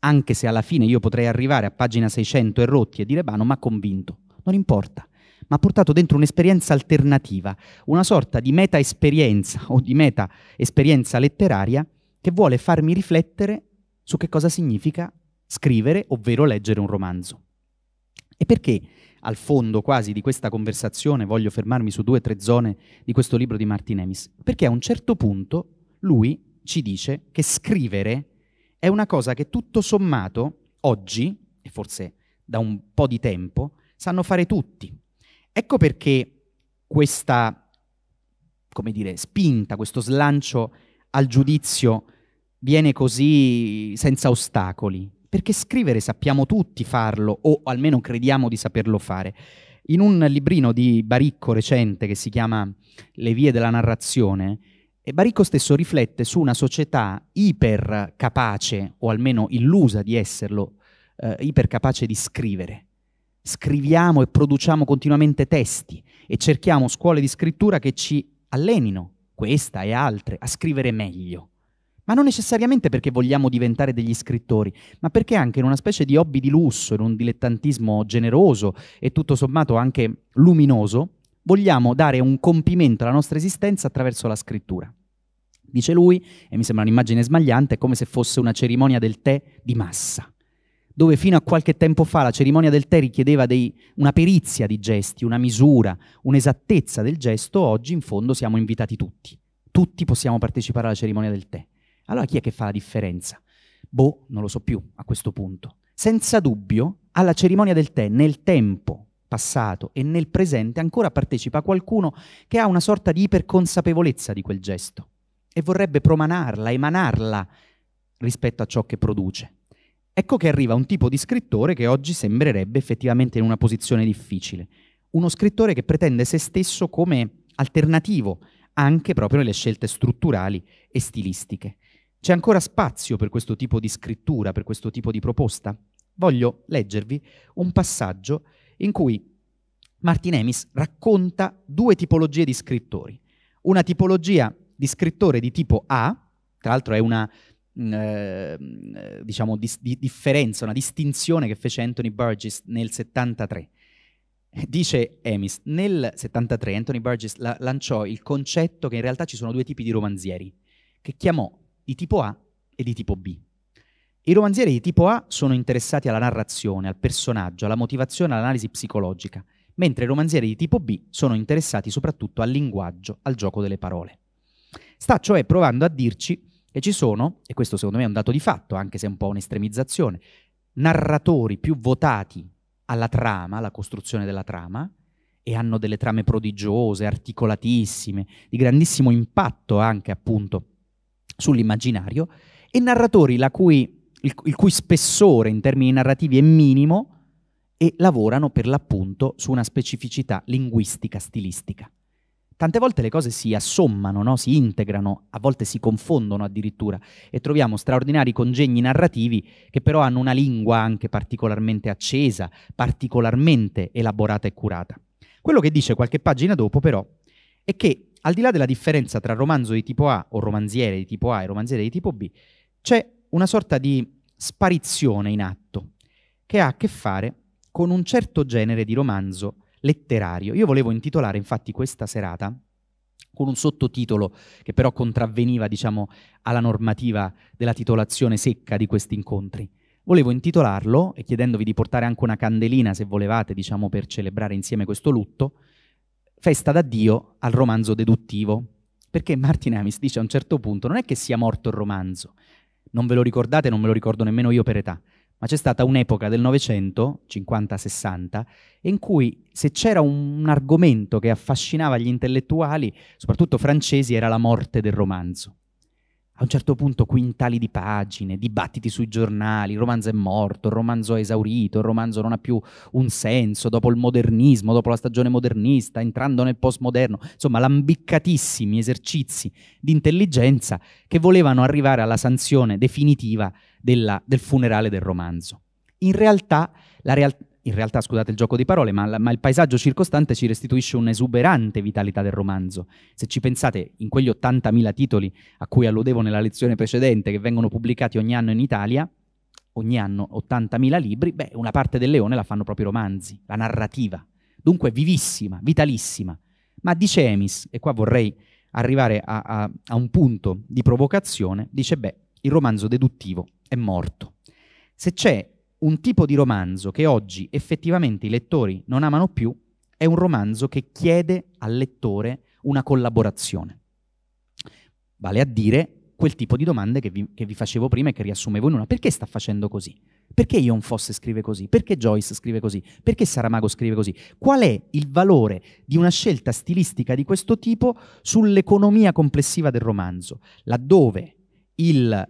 anche se alla fine io potrei arrivare a pagina 600 e rotti e dire, bah, non mi ha convinto, non importa, ma ha portato dentro un'esperienza alternativa, una sorta di meta-esperienza o di meta-esperienza letteraria che vuole farmi riflettere su che cosa significa scrivere, ovvero leggere un romanzo. E perché al fondo quasi di questa conversazione voglio fermarmi su due o tre zone di questo libro di Martin Emis? Perché a un certo punto lui ci dice che scrivere è una cosa che tutto sommato oggi, e forse da un po' di tempo, sanno fare tutti. Ecco perché questa, come dire, spinta, questo slancio al giudizio viene così senza ostacoli? Perché scrivere sappiamo tutti farlo, o almeno crediamo di saperlo fare. In un librino di Baricco recente che si chiama Le vie della narrazione, eh, Baricco stesso riflette su una società ipercapace, o almeno illusa di esserlo, eh, ipercapace di scrivere. Scriviamo e produciamo continuamente testi e cerchiamo scuole di scrittura che ci allenino questa e altre, a scrivere meglio. Ma non necessariamente perché vogliamo diventare degli scrittori, ma perché anche in una specie di hobby di lusso, in un dilettantismo generoso e tutto sommato anche luminoso, vogliamo dare un compimento alla nostra esistenza attraverso la scrittura. Dice lui, e mi sembra un'immagine smagliante, è come se fosse una cerimonia del tè di massa dove fino a qualche tempo fa la cerimonia del tè richiedeva dei, una perizia di gesti, una misura, un'esattezza del gesto, oggi in fondo siamo invitati tutti. Tutti possiamo partecipare alla cerimonia del tè. Allora chi è che fa la differenza? Boh, non lo so più a questo punto. Senza dubbio, alla cerimonia del tè, nel tempo passato e nel presente, ancora partecipa qualcuno che ha una sorta di iperconsapevolezza di quel gesto e vorrebbe promanarla, emanarla rispetto a ciò che produce. Ecco che arriva un tipo di scrittore che oggi sembrerebbe effettivamente in una posizione difficile. Uno scrittore che pretende se stesso come alternativo anche proprio nelle scelte strutturali e stilistiche. C'è ancora spazio per questo tipo di scrittura, per questo tipo di proposta? Voglio leggervi un passaggio in cui Martin Emis racconta due tipologie di scrittori. Una tipologia di scrittore di tipo A, tra l'altro è una Ehm, diciamo, di, di differenza, una distinzione che fece Anthony Burgess nel 73. Dice Emis, nel 73 Anthony Burgess la, lanciò il concetto che in realtà ci sono due tipi di romanzieri, che chiamò di tipo A e di tipo B. I romanzieri di tipo A sono interessati alla narrazione, al personaggio, alla motivazione, all'analisi psicologica, mentre i romanzieri di tipo B sono interessati soprattutto al linguaggio, al gioco delle parole. Sta cioè provando a dirci e ci sono, e questo secondo me è un dato di fatto, anche se è un po' un'estremizzazione, narratori più votati alla trama, alla costruzione della trama, e hanno delle trame prodigiose, articolatissime, di grandissimo impatto anche appunto sull'immaginario, e narratori cui, il, il cui spessore in termini narrativi è minimo e lavorano per l'appunto su una specificità linguistica, stilistica tante volte le cose si assommano, no? si integrano, a volte si confondono addirittura e troviamo straordinari congegni narrativi che però hanno una lingua anche particolarmente accesa, particolarmente elaborata e curata. Quello che dice qualche pagina dopo però è che al di là della differenza tra romanzo di tipo A o romanziere di tipo A e romanziere di tipo B, c'è una sorta di sparizione in atto che ha a che fare con un certo genere di romanzo letterario. Io volevo intitolare infatti questa serata con un sottotitolo che però contravveniva, diciamo, alla normativa della titolazione secca di questi incontri. Volevo intitolarlo, e chiedendovi di portare anche una candelina se volevate, diciamo, per celebrare insieme questo lutto, Festa d'addio al romanzo deduttivo. Perché Martin Amis dice a un certo punto, non è che sia morto il romanzo, non ve lo ricordate, non me lo ricordo nemmeno io per età, ma c'è stata un'epoca del Novecento, 50-60, in cui se c'era un argomento che affascinava gli intellettuali, soprattutto francesi, era la morte del romanzo. A un certo punto quintali di pagine, dibattiti sui giornali, il romanzo è morto, il romanzo è esaurito, il romanzo non ha più un senso, dopo il modernismo, dopo la stagione modernista, entrando nel postmoderno, insomma lambiccatissimi esercizi di intelligenza che volevano arrivare alla sanzione definitiva della, del funerale del romanzo. In realtà, real, in realtà scusate il gioco di parole, ma, la, ma il paesaggio circostante ci restituisce un'esuberante vitalità del romanzo. Se ci pensate, in quegli 80.000 titoli a cui alludevo nella lezione precedente, che vengono pubblicati ogni anno in Italia, ogni anno 80.000 libri, beh, una parte del leone la fanno proprio i romanzi, la narrativa. Dunque vivissima, vitalissima. Ma dice Emis, e qua vorrei arrivare a, a, a un punto di provocazione, dice, beh, il romanzo deduttivo è morto. Se c'è un tipo di romanzo che oggi effettivamente i lettori non amano più, è un romanzo che chiede al lettore una collaborazione. Vale a dire quel tipo di domande che vi, che vi facevo prima e che riassumevo in una. Perché sta facendo così? Perché Ion Fosse scrive così? Perché Joyce scrive così? Perché Saramago scrive così? Qual è il valore di una scelta stilistica di questo tipo sull'economia complessiva del romanzo? Laddove il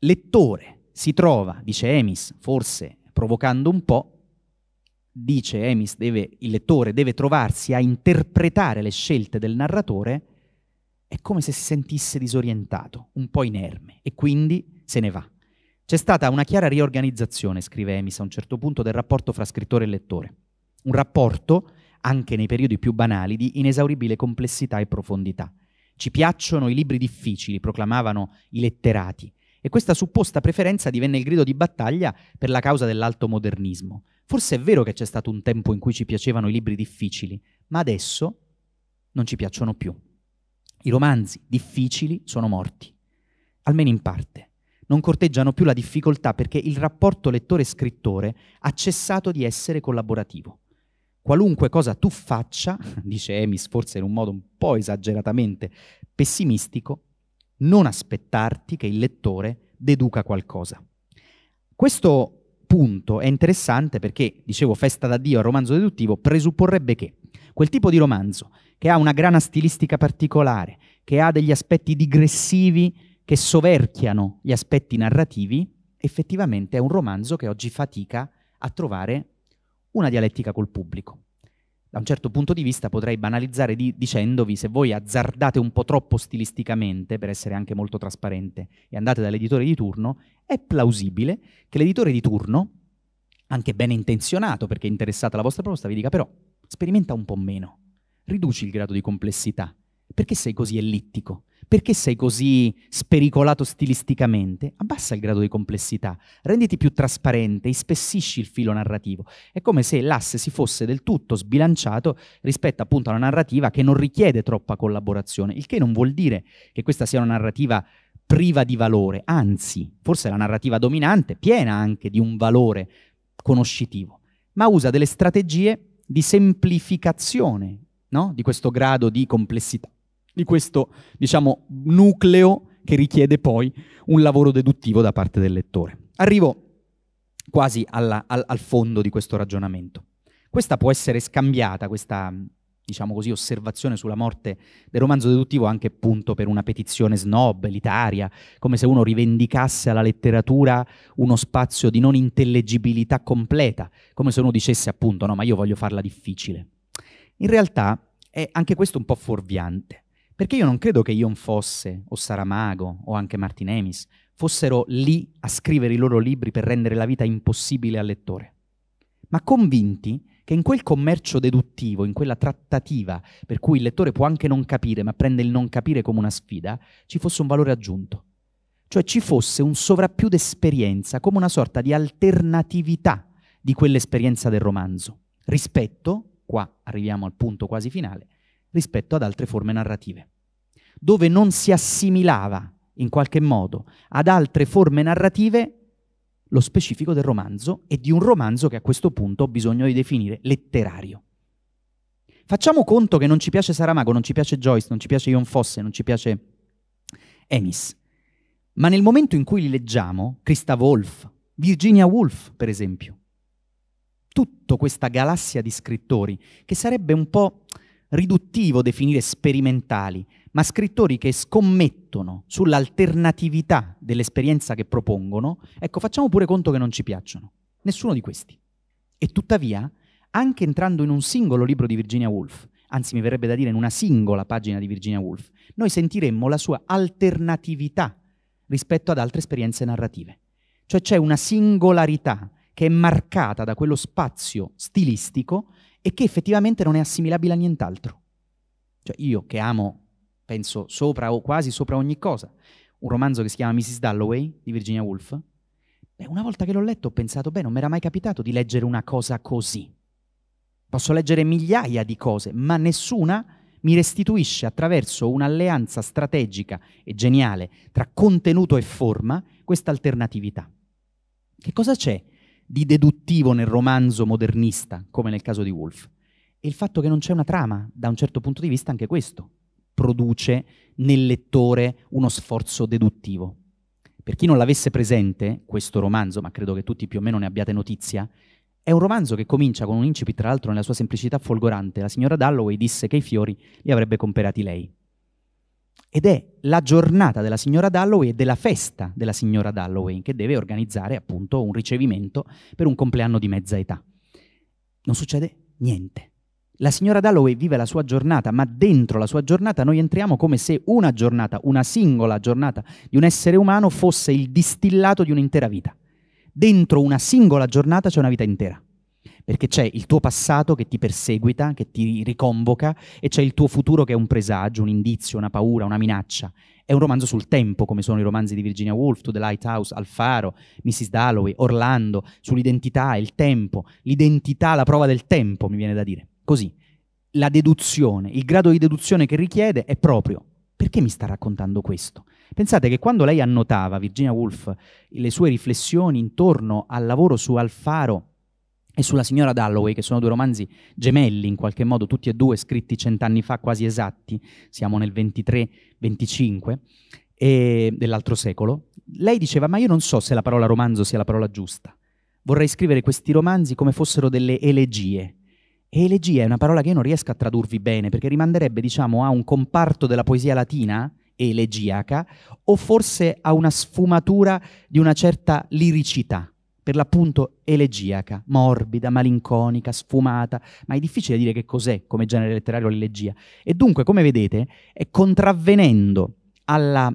lettore si trova, dice Emis, forse provocando un po', dice Emis, deve, il lettore deve trovarsi a interpretare le scelte del narratore, è come se si sentisse disorientato, un po' inerme, e quindi se ne va. C'è stata una chiara riorganizzazione, scrive Emis a un certo punto, del rapporto fra scrittore e lettore. Un rapporto, anche nei periodi più banali, di inesauribile complessità e profondità. Ci piacciono i libri difficili, proclamavano i letterati, e questa supposta preferenza divenne il grido di battaglia per la causa dell'alto modernismo. Forse è vero che c'è stato un tempo in cui ci piacevano i libri difficili, ma adesso non ci piacciono più. I romanzi difficili sono morti, almeno in parte. Non corteggiano più la difficoltà perché il rapporto lettore-scrittore ha cessato di essere collaborativo. Qualunque cosa tu faccia, dice Emis forse in un modo un po' esageratamente pessimistico, non aspettarti che il lettore deduca qualcosa. Questo punto è interessante perché, dicevo, Festa da Dio al romanzo deduttivo presupporrebbe che quel tipo di romanzo che ha una grana stilistica particolare, che ha degli aspetti digressivi che soverchiano gli aspetti narrativi, effettivamente è un romanzo che oggi fatica a trovare una dialettica col pubblico. Da un certo punto di vista potrei banalizzare di, dicendovi se voi azzardate un po' troppo stilisticamente, per essere anche molto trasparente, e andate dall'editore di turno, è plausibile che l'editore di turno, anche ben intenzionato perché è interessato alla vostra proposta, vi dica però sperimenta un po' meno, riduci il grado di complessità, perché sei così ellittico? Perché sei così spericolato stilisticamente? Abbassa il grado di complessità, renditi più trasparente, ispessisci il filo narrativo. È come se l'asse si fosse del tutto sbilanciato rispetto appunto a una narrativa che non richiede troppa collaborazione, il che non vuol dire che questa sia una narrativa priva di valore, anzi, forse la narrativa dominante, piena anche di un valore conoscitivo, ma usa delle strategie di semplificazione no? di questo grado di complessità di questo, diciamo, nucleo che richiede poi un lavoro deduttivo da parte del lettore. Arrivo quasi alla, al, al, fondo di questo ragionamento. Questa può essere scambiata, questa diciamo così, osservazione sulla morte del romanzo deduttivo anche appunto per una petizione snob, elitaria, come se uno rivendicasse alla letteratura uno spazio di non intellegibilità completa, come se uno dicesse appunto no, ma io voglio farla difficile. In realtà è anche questo un po' fuorviante, perché io non credo che Ion Fosse o Saramago o anche Martin Emis fossero lì a scrivere i loro libri per rendere la vita impossibile al lettore, ma convinti che in quel commercio deduttivo, in quella trattativa per cui il lettore può anche non capire, ma prende il non capire come una sfida, ci fosse un valore aggiunto. Cioè ci fosse un sovrappiù d'esperienza, come una sorta di alternatività di quell'esperienza del romanzo, rispetto, qua arriviamo al punto quasi finale, rispetto ad altre forme narrative, dove non si assimilava in qualche modo ad altre forme narrative lo specifico del romanzo e di un romanzo che a questo punto ho bisogno di definire letterario. Facciamo conto che non ci piace Saramago, non ci piace Joyce, non ci piace Ion Fosse, non ci piace Ennis. Ma nel momento in cui li leggiamo, Christa Wolf, Virginia Woolf, per esempio, tutta questa galassia di scrittori che sarebbe un po' riduttivo definire sperimentali, ma scrittori che scommettono sull'alternatività dell'esperienza che propongono, ecco, facciamo pure conto che non ci piacciono. Nessuno di questi. E tuttavia, anche entrando in un singolo libro di Virginia Woolf, anzi mi verrebbe da dire in una singola pagina di Virginia Woolf, noi sentiremmo la sua alternatività rispetto ad altre esperienze narrative. Cioè c'è una singolarità che è marcata da quello spazio stilistico e che effettivamente non è assimilabile a nient'altro. Cioè io che amo, penso, sopra o quasi sopra ogni cosa, un romanzo che si chiama Mrs. Dalloway di Virginia Woolf, beh, una volta che l'ho letto ho pensato, beh, non mi era mai capitato di leggere una cosa così. Posso leggere migliaia di cose, ma nessuna mi restituisce attraverso un'alleanza strategica e geniale tra contenuto e forma questa alternatività. Che cosa c'è di deduttivo nel romanzo modernista, come nel caso di Wolf. E il fatto che non c'è una trama, da un certo punto di vista anche questo, produce nel lettore uno sforzo deduttivo. Per chi non l'avesse presente, questo romanzo, ma credo che tutti più o meno ne abbiate notizia, è un romanzo che comincia con un incipit, tra l'altro nella sua semplicità folgorante. La signora Dalloway disse che i fiori li avrebbe comperati lei ed è la giornata della signora Dalloway e della festa della signora Dalloway che deve organizzare appunto un ricevimento per un compleanno di mezza età. Non succede niente. La signora Dalloway vive la sua giornata, ma dentro la sua giornata noi entriamo come se una giornata, una singola giornata di un essere umano fosse il distillato di un'intera vita. Dentro una singola giornata c'è una vita intera perché c'è il tuo passato che ti perseguita, che ti riconvoca e c'è il tuo futuro che è un presagio, un indizio, una paura, una minaccia. È un romanzo sul tempo, come sono i romanzi di Virginia Woolf, To the Lighthouse, Alfaro, Mrs. Dalloway, Orlando, sull'identità, il tempo, l'identità, la prova del tempo, mi viene da dire. Così, la deduzione, il grado di deduzione che richiede è proprio perché mi sta raccontando questo? Pensate che quando lei annotava, Virginia Woolf, le sue riflessioni intorno al lavoro su Alfaro e sulla signora Dalloway, che sono due romanzi gemelli in qualche modo, tutti e due scritti cent'anni fa quasi esatti, siamo nel 23-25 dell'altro secolo, lei diceva ma io non so se la parola romanzo sia la parola giusta, vorrei scrivere questi romanzi come fossero delle elegie. E elegia è una parola che io non riesco a tradurvi bene, perché rimanderebbe diciamo a un comparto della poesia latina, elegiaca, o forse a una sfumatura di una certa liricità per l'appunto elegiaca, morbida, malinconica, sfumata, ma è difficile dire che cos'è come genere letterario l'elegia. E dunque, come vedete, è contravvenendo alla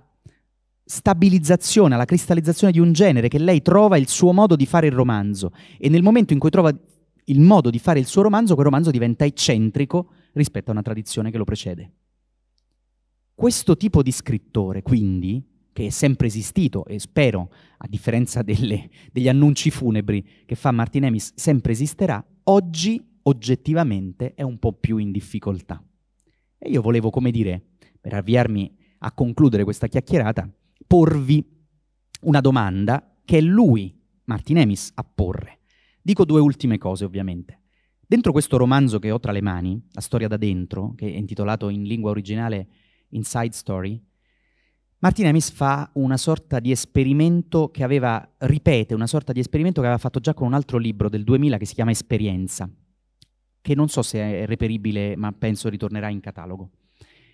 stabilizzazione, alla cristallizzazione di un genere che lei trova il suo modo di fare il romanzo e nel momento in cui trova il modo di fare il suo romanzo, quel romanzo diventa eccentrico rispetto a una tradizione che lo precede. Questo tipo di scrittore, quindi, che è sempre esistito e spero, a differenza delle, degli annunci funebri che fa Martin Emis, sempre esisterà, oggi oggettivamente è un po' più in difficoltà. E io volevo, come dire, per avviarmi a concludere questa chiacchierata, porvi una domanda che è lui, Martin Emis, a porre. Dico due ultime cose, ovviamente. Dentro questo romanzo che ho tra le mani, La storia da dentro, che è intitolato in lingua originale Inside Story, Martina Mis fa una sorta di esperimento che aveva, ripete, una sorta di esperimento che aveva fatto già con un altro libro del 2000 che si chiama Esperienza, che non so se è reperibile, ma penso ritornerà in catalogo.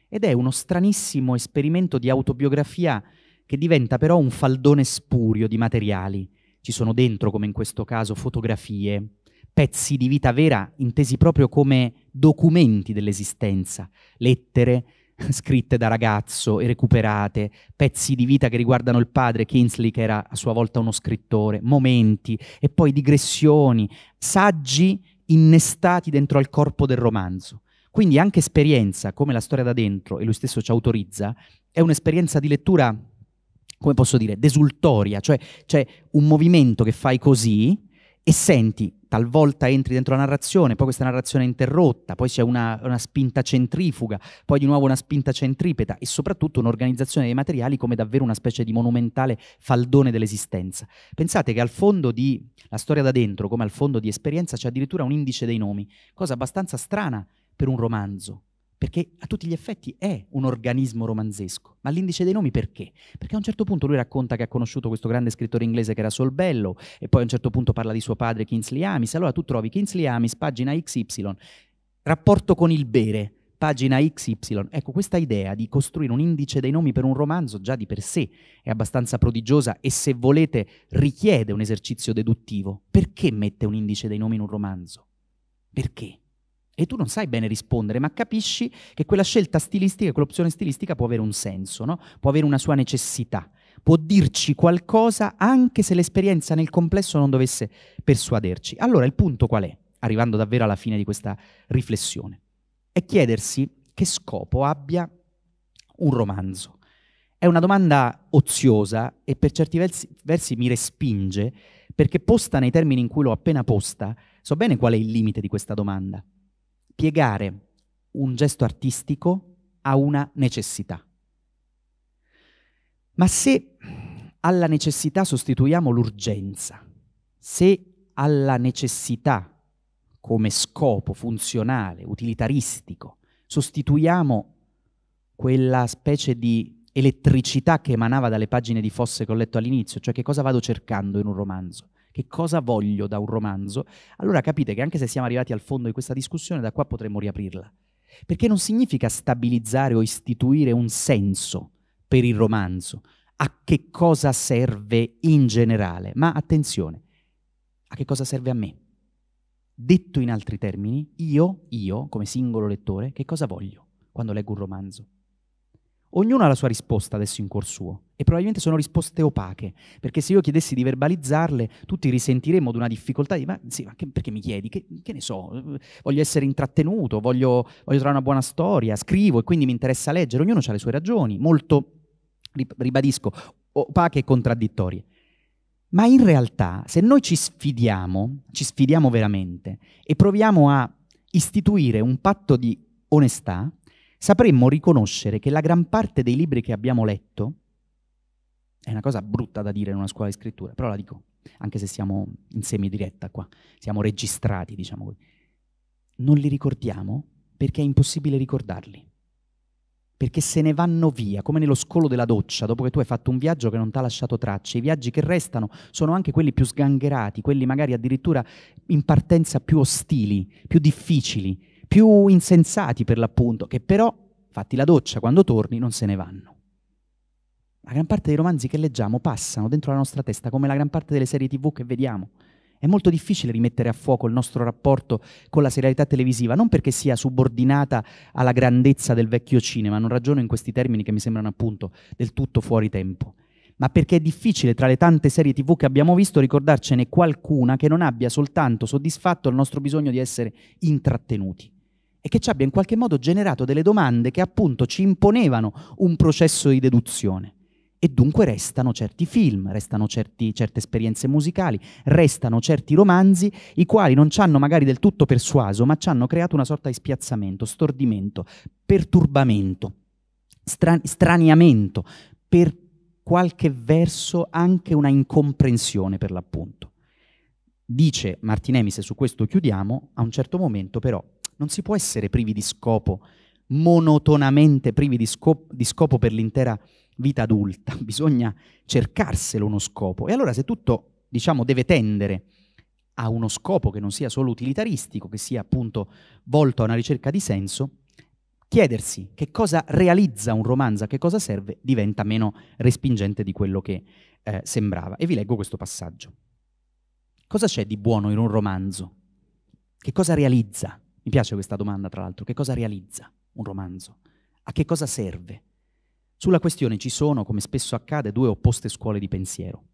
Ed è uno stranissimo esperimento di autobiografia che diventa però un faldone spurio di materiali. Ci sono dentro, come in questo caso, fotografie, pezzi di vita vera intesi proprio come documenti dell'esistenza, lettere, scritte da ragazzo e recuperate, pezzi di vita che riguardano il padre Kinsley che era a sua volta uno scrittore, momenti e poi digressioni, saggi innestati dentro al corpo del romanzo. Quindi anche esperienza, come la storia da dentro, e lui stesso ci autorizza, è un'esperienza di lettura, come posso dire, desultoria, cioè c'è un movimento che fai così e senti talvolta entri dentro la narrazione, poi questa narrazione è interrotta, poi c'è una, una spinta centrifuga, poi di nuovo una spinta centripeta e soprattutto un'organizzazione dei materiali come davvero una specie di monumentale faldone dell'esistenza. Pensate che al fondo di La storia da dentro, come al fondo di Esperienza, c'è addirittura un indice dei nomi, cosa abbastanza strana per un romanzo perché a tutti gli effetti è un organismo romanzesco. Ma l'indice dei nomi perché? Perché a un certo punto lui racconta che ha conosciuto questo grande scrittore inglese che era Solbello, e poi a un certo punto parla di suo padre Kingsley Amis, allora tu trovi Kingsley Amis, pagina XY, rapporto con il bere, pagina XY. Ecco, questa idea di costruire un indice dei nomi per un romanzo già di per sé è abbastanza prodigiosa e se volete richiede un esercizio deduttivo. Perché mette un indice dei nomi in un romanzo? Perché? e tu non sai bene rispondere, ma capisci che quella scelta stilistica, quell'opzione stilistica può avere un senso, no? può avere una sua necessità, può dirci qualcosa anche se l'esperienza nel complesso non dovesse persuaderci. Allora il punto qual è, arrivando davvero alla fine di questa riflessione? È chiedersi che scopo abbia un romanzo. È una domanda oziosa e per certi versi, versi mi respinge perché posta nei termini in cui l'ho appena posta, so bene qual è il limite di questa domanda spiegare un gesto artistico a una necessità. Ma se alla necessità sostituiamo l'urgenza, se alla necessità come scopo funzionale, utilitaristico, sostituiamo quella specie di elettricità che emanava dalle pagine di Fosse che ho letto all'inizio, cioè che cosa vado cercando in un romanzo? che cosa voglio da un romanzo, allora capite che anche se siamo arrivati al fondo di questa discussione, da qua potremmo riaprirla. Perché non significa stabilizzare o istituire un senso per il romanzo, a che cosa serve in generale, ma attenzione, a che cosa serve a me. Detto in altri termini, io, io, come singolo lettore, che cosa voglio quando leggo un romanzo? Ognuno ha la sua risposta adesso in cuor suo e probabilmente sono risposte opache, perché se io chiedessi di verbalizzarle, tutti risentiremmo di una difficoltà di ma sì, ma che, perché mi chiedi? Che, che, ne so? Voglio essere intrattenuto, voglio, voglio trovare una buona storia, scrivo e quindi mi interessa leggere, ognuno ha le sue ragioni, molto, ribadisco, opache e contraddittorie. Ma in realtà, se noi ci sfidiamo, ci sfidiamo veramente e proviamo a istituire un patto di onestà, sapremmo riconoscere che la gran parte dei libri che abbiamo letto, è una cosa brutta da dire in una scuola di scrittura, però la dico, anche se siamo in semidiretta qua, siamo registrati, diciamo così, non li ricordiamo perché è impossibile ricordarli. Perché se ne vanno via, come nello scolo della doccia, dopo che tu hai fatto un viaggio che non ti ha lasciato tracce, i viaggi che restano sono anche quelli più sgangherati, quelli magari addirittura in partenza più ostili, più difficili, più insensati per l'appunto, che però, fatti la doccia, quando torni non se ne vanno. La gran parte dei romanzi che leggiamo passano dentro la nostra testa come la gran parte delle serie tv che vediamo. È molto difficile rimettere a fuoco il nostro rapporto con la serialità televisiva, non perché sia subordinata alla grandezza del vecchio cinema, non ragiono in questi termini che mi sembrano appunto del tutto fuori tempo, ma perché è difficile tra le tante serie tv che abbiamo visto ricordarcene qualcuna che non abbia soltanto soddisfatto il nostro bisogno di essere intrattenuti e che ci abbia in qualche modo generato delle domande che appunto ci imponevano un processo di deduzione. E dunque restano certi film, restano certi, certe esperienze musicali, restano certi romanzi, i quali non ci hanno magari del tutto persuaso, ma ci hanno creato una sorta di spiazzamento, stordimento, perturbamento, stra- straniamento, per qualche verso anche una incomprensione per l'appunto. Dice Martin Emis, e su questo chiudiamo, a un certo momento però non si può essere privi di scopo, monotonamente privi di scopo, di scopo per l'intera vita adulta, bisogna cercarselo uno scopo. E allora se tutto, diciamo, deve tendere a uno scopo che non sia solo utilitaristico, che sia appunto volto a una ricerca di senso, chiedersi che cosa realizza un romanzo, a che cosa serve, diventa meno respingente di quello che eh, sembrava. E vi leggo questo passaggio. Cosa c'è di buono in un romanzo? Che cosa realizza? Mi piace questa domanda, tra l'altro. Che cosa realizza un romanzo? A che cosa serve? Sulla questione ci sono, come spesso accade, due opposte scuole di pensiero.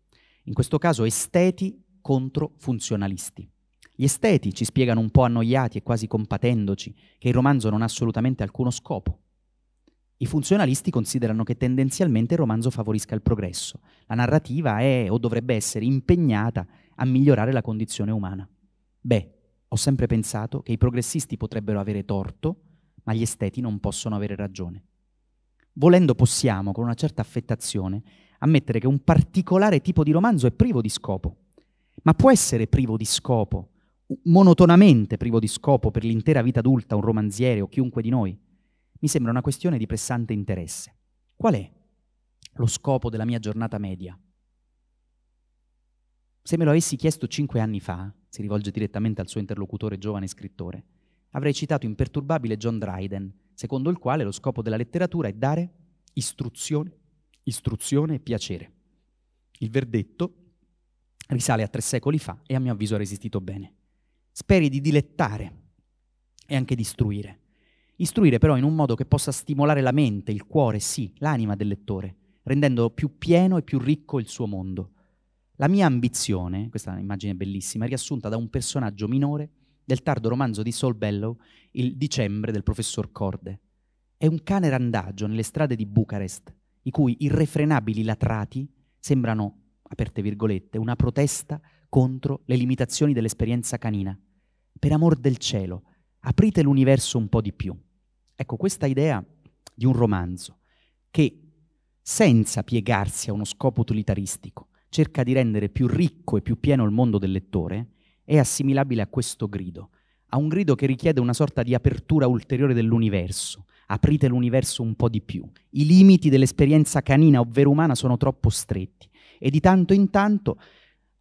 In questo caso esteti contro funzionalisti. Gli esteti ci spiegano un po' annoiati e quasi compatendoci che il romanzo non ha assolutamente alcuno scopo. I funzionalisti considerano che tendenzialmente il romanzo favorisca il progresso. La narrativa è o dovrebbe essere impegnata a migliorare la condizione umana. Beh, ho sempre pensato che i progressisti potrebbero avere torto, ma gli esteti non possono avere ragione. Volendo possiamo, con una certa affettazione, ammettere che un particolare tipo di romanzo è privo di scopo, ma può essere privo di scopo, monotonamente privo di scopo per l'intera vita adulta un romanziere o chiunque di noi? Mi sembra una questione di pressante interesse. Qual è lo scopo della mia giornata media? Se me lo avessi chiesto cinque anni fa, si rivolge direttamente al suo interlocutore giovane scrittore, avrei citato imperturbabile John Dryden, secondo il quale lo scopo della letteratura è dare istruzione, istruzione e piacere. Il verdetto risale a tre secoli fa e a mio avviso ha resistito bene. Speri di dilettare e anche di istruire. Istruire però in un modo che possa stimolare la mente, il cuore, sì, l'anima del lettore, rendendo più pieno e più ricco il suo mondo. La mia ambizione, questa è un'immagine bellissima, è riassunta da un personaggio minore del tardo romanzo di Saul Bellow, Il dicembre del professor Corde. È un cane randagio nelle strade di Bucarest, i cui irrefrenabili latrati sembrano, aperte virgolette, una protesta contro le limitazioni dell'esperienza canina. Per amor del cielo, aprite l'universo un po' di più. Ecco, questa idea di un romanzo che, senza piegarsi a uno scopo utilitaristico, cerca di rendere più ricco e più pieno il mondo del lettore, è assimilabile a questo grido, a un grido che richiede una sorta di apertura ulteriore dell'universo. Aprite l'universo un po' di più. I limiti dell'esperienza canina, ovvero umana, sono troppo stretti. E di tanto in tanto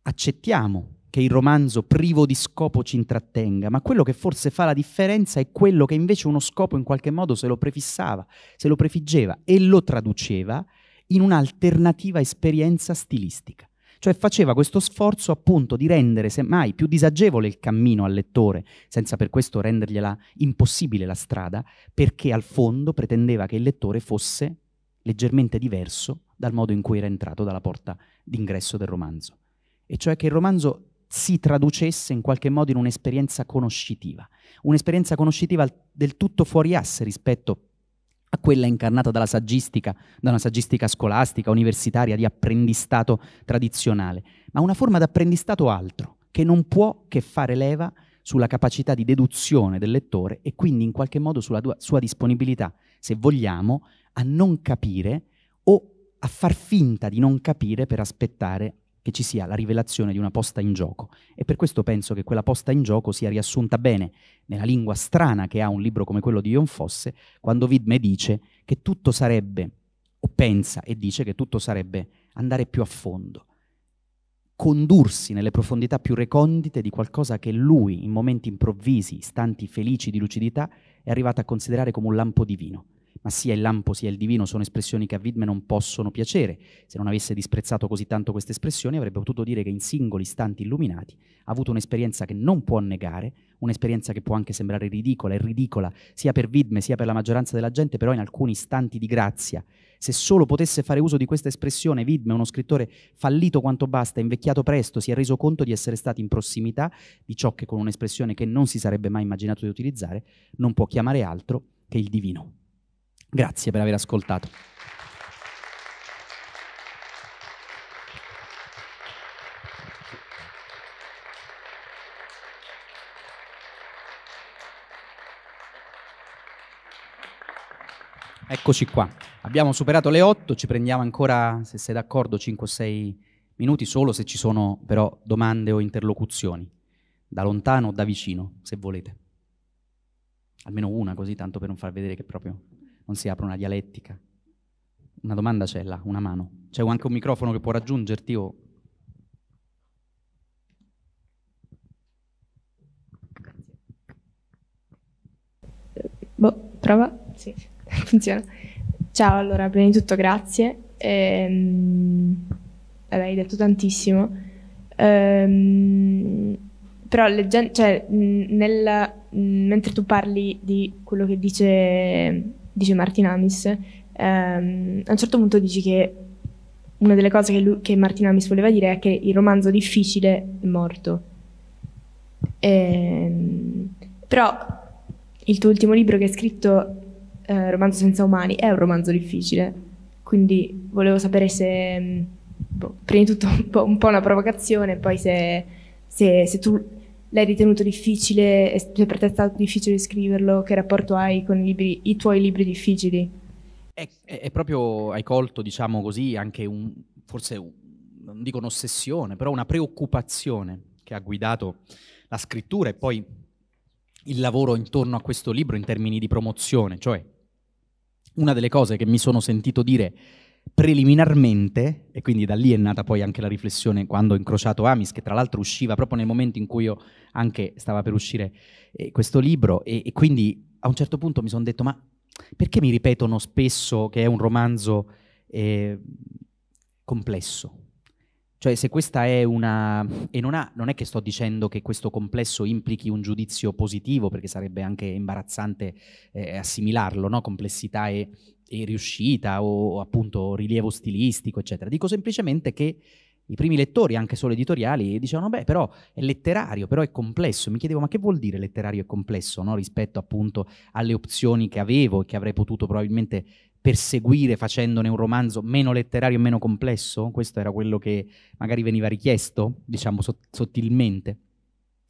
accettiamo che il romanzo privo di scopo ci intrattenga, ma quello che forse fa la differenza è quello che invece uno scopo in qualche modo se lo prefissava, se lo prefiggeva e lo traduceva in un'alternativa esperienza stilistica. Cioè faceva questo sforzo appunto di rendere semmai più disagevole il cammino al lettore, senza per questo rendergliela impossibile la strada, perché al fondo pretendeva che il lettore fosse leggermente diverso dal modo in cui era entrato dalla porta d'ingresso del romanzo. E cioè che il romanzo si traducesse in qualche modo in un'esperienza conoscitiva, un'esperienza conoscitiva del tutto fuori asse rispetto a quella incarnata dalla saggistica, da una saggistica scolastica, universitaria, di apprendistato tradizionale, ma una forma d'apprendistato altro, che non può che fare leva sulla capacità di deduzione del lettore e quindi in qualche modo sulla sua disponibilità, se vogliamo, a non capire o a far finta di non capire per aspettare che ci sia la rivelazione di una posta in gioco e per questo penso che quella posta in gioco sia riassunta bene nella lingua strana che ha un libro come quello di Ion Fosse quando Vidme dice che tutto sarebbe, o pensa e dice che tutto sarebbe andare più a fondo, condursi nelle profondità più recondite di qualcosa che lui, in momenti improvvisi, istanti felici di lucidità, è arrivato a considerare come un lampo divino ma sia il lampo sia il divino sono espressioni che a Vidme non possono piacere. Se non avesse disprezzato così tanto queste espressioni, avrebbe potuto dire che in singoli istanti illuminati ha avuto un'esperienza che non può negare, un'esperienza che può anche sembrare ridicola e ridicola sia per Vidme sia per la maggioranza della gente, però in alcuni istanti di grazia. Se solo potesse fare uso di questa espressione, Vidme, uno scrittore fallito quanto basta, invecchiato presto, si è reso conto di essere stato in prossimità di ciò che con un'espressione che non si sarebbe mai immaginato di utilizzare non può chiamare altro che il divino. Grazie per aver ascoltato. Eccoci qua, abbiamo superato le 8, ci prendiamo ancora, se sei d'accordo, 5 o 6 minuti solo se ci sono però domande o interlocuzioni, da lontano o da vicino, se volete. Almeno una così, tanto per non far vedere che proprio non si apre una dialettica. Una domanda c'è là, una mano. C'è anche un microfono che può raggiungerti o... Boh, prova? Sì, funziona. Ciao, allora, prima di tutto grazie. Ehm, hai detto tantissimo. Ehm, però leggendo, cioè, nel, mentre tu parli di quello che dice dice Martin Amis, ehm, a un certo punto dici che una delle cose che, lui, che Martin Amis voleva dire è che il romanzo difficile è morto. Ehm, però il tuo ultimo libro che hai scritto, eh, Romanzo senza umani, è un romanzo difficile, quindi volevo sapere se, mm, boh, prima di tutto un po', un po una provocazione, poi se, se, se tu l'hai ritenuto difficile, è cioè per stato difficile scriverlo, che rapporto hai con i, libri, i tuoi libri difficili? È, è, è, proprio, hai colto, diciamo così, anche un, forse, un, non dico un'ossessione, però una preoccupazione che ha guidato la scrittura e poi il lavoro intorno a questo libro in termini di promozione, cioè una delle cose che mi sono sentito dire preliminarmente, e quindi da lì è nata poi anche la riflessione quando ho incrociato Amis, che tra l'altro usciva proprio nel momento in cui io anche stava per uscire eh, questo libro, e, e, quindi a un certo punto mi sono detto, ma perché mi ripetono spesso che è un romanzo eh, complesso? Cioè, se questa è una. E non, ha, non, è che sto dicendo che questo complesso implichi un giudizio positivo, perché sarebbe anche imbarazzante eh, assimilarlo, no? complessità e, e, riuscita, o appunto rilievo stilistico, eccetera. Dico semplicemente che i primi lettori, anche solo editoriali, dicevano: Beh, però è letterario, però è complesso. Mi chiedevo, ma che vuol dire letterario e complesso no? rispetto appunto alle opzioni che avevo e che avrei potuto probabilmente perseguire facendone un romanzo meno letterario e meno complesso? Questo era quello che magari veniva richiesto, diciamo sottilmente,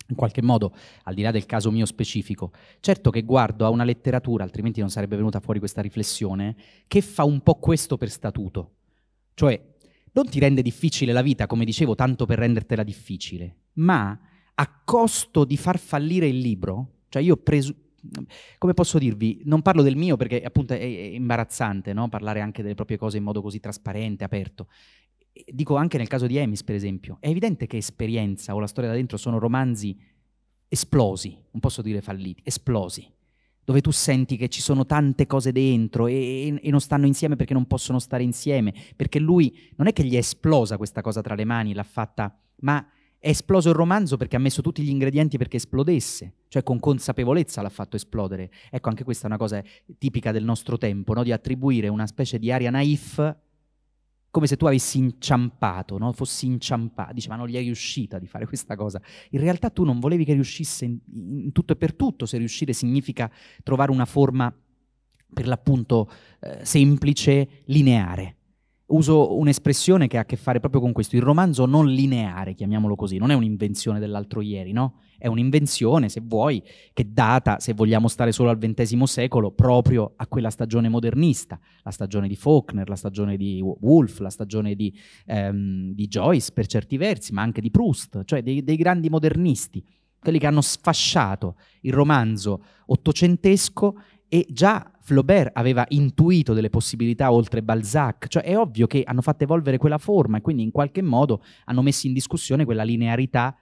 in qualche modo, al di là del caso mio specifico. Certo che guardo a una letteratura, altrimenti non sarebbe venuta fuori questa riflessione, che fa un po' questo per statuto. Cioè, non ti rende difficile la vita, come dicevo, tanto per rendertela difficile, ma a costo di far fallire il libro, cioè io presumo come posso dirvi, non parlo del mio perché appunto è, è imbarazzante no? parlare anche delle proprie cose in modo così trasparente, aperto. Dico anche nel caso di Emis, per esempio, è evidente che esperienza o la storia da dentro sono romanzi esplosi, non posso dire falliti, esplosi, dove tu senti che ci sono tante cose dentro e, e, non stanno insieme perché non possono stare insieme, perché lui non è che gli è esplosa questa cosa tra le mani, l'ha fatta, ma è esploso il romanzo perché ha messo tutti gli ingredienti perché esplodesse, cioè con consapevolezza l'ha fatto esplodere. Ecco, anche questa è una cosa tipica del nostro tempo, no? di attribuire una specie di aria naif come se tu avessi inciampato, no? fossi inciampato, diceva non gli è riuscita di fare questa cosa. In realtà tu non volevi che riuscisse in, in tutto e per tutto, se riuscire significa trovare una forma per l'appunto eh, semplice, lineare uso un'espressione che ha a che fare proprio con questo, il romanzo non lineare, chiamiamolo così, non è un'invenzione dell'altro ieri, no? È un'invenzione, se vuoi, che data, se vogliamo stare solo al XX secolo, proprio a quella stagione modernista, la stagione di Faulkner, la stagione di Wolff, la stagione di, ehm, di, Joyce per certi versi, ma anche di Proust, cioè dei, dei grandi modernisti, quelli che hanno sfasciato il romanzo ottocentesco e già Flaubert aveva intuito delle possibilità oltre Balzac, cioè è ovvio che hanno fatto evolvere quella forma e quindi in qualche modo hanno messo in discussione quella linearità,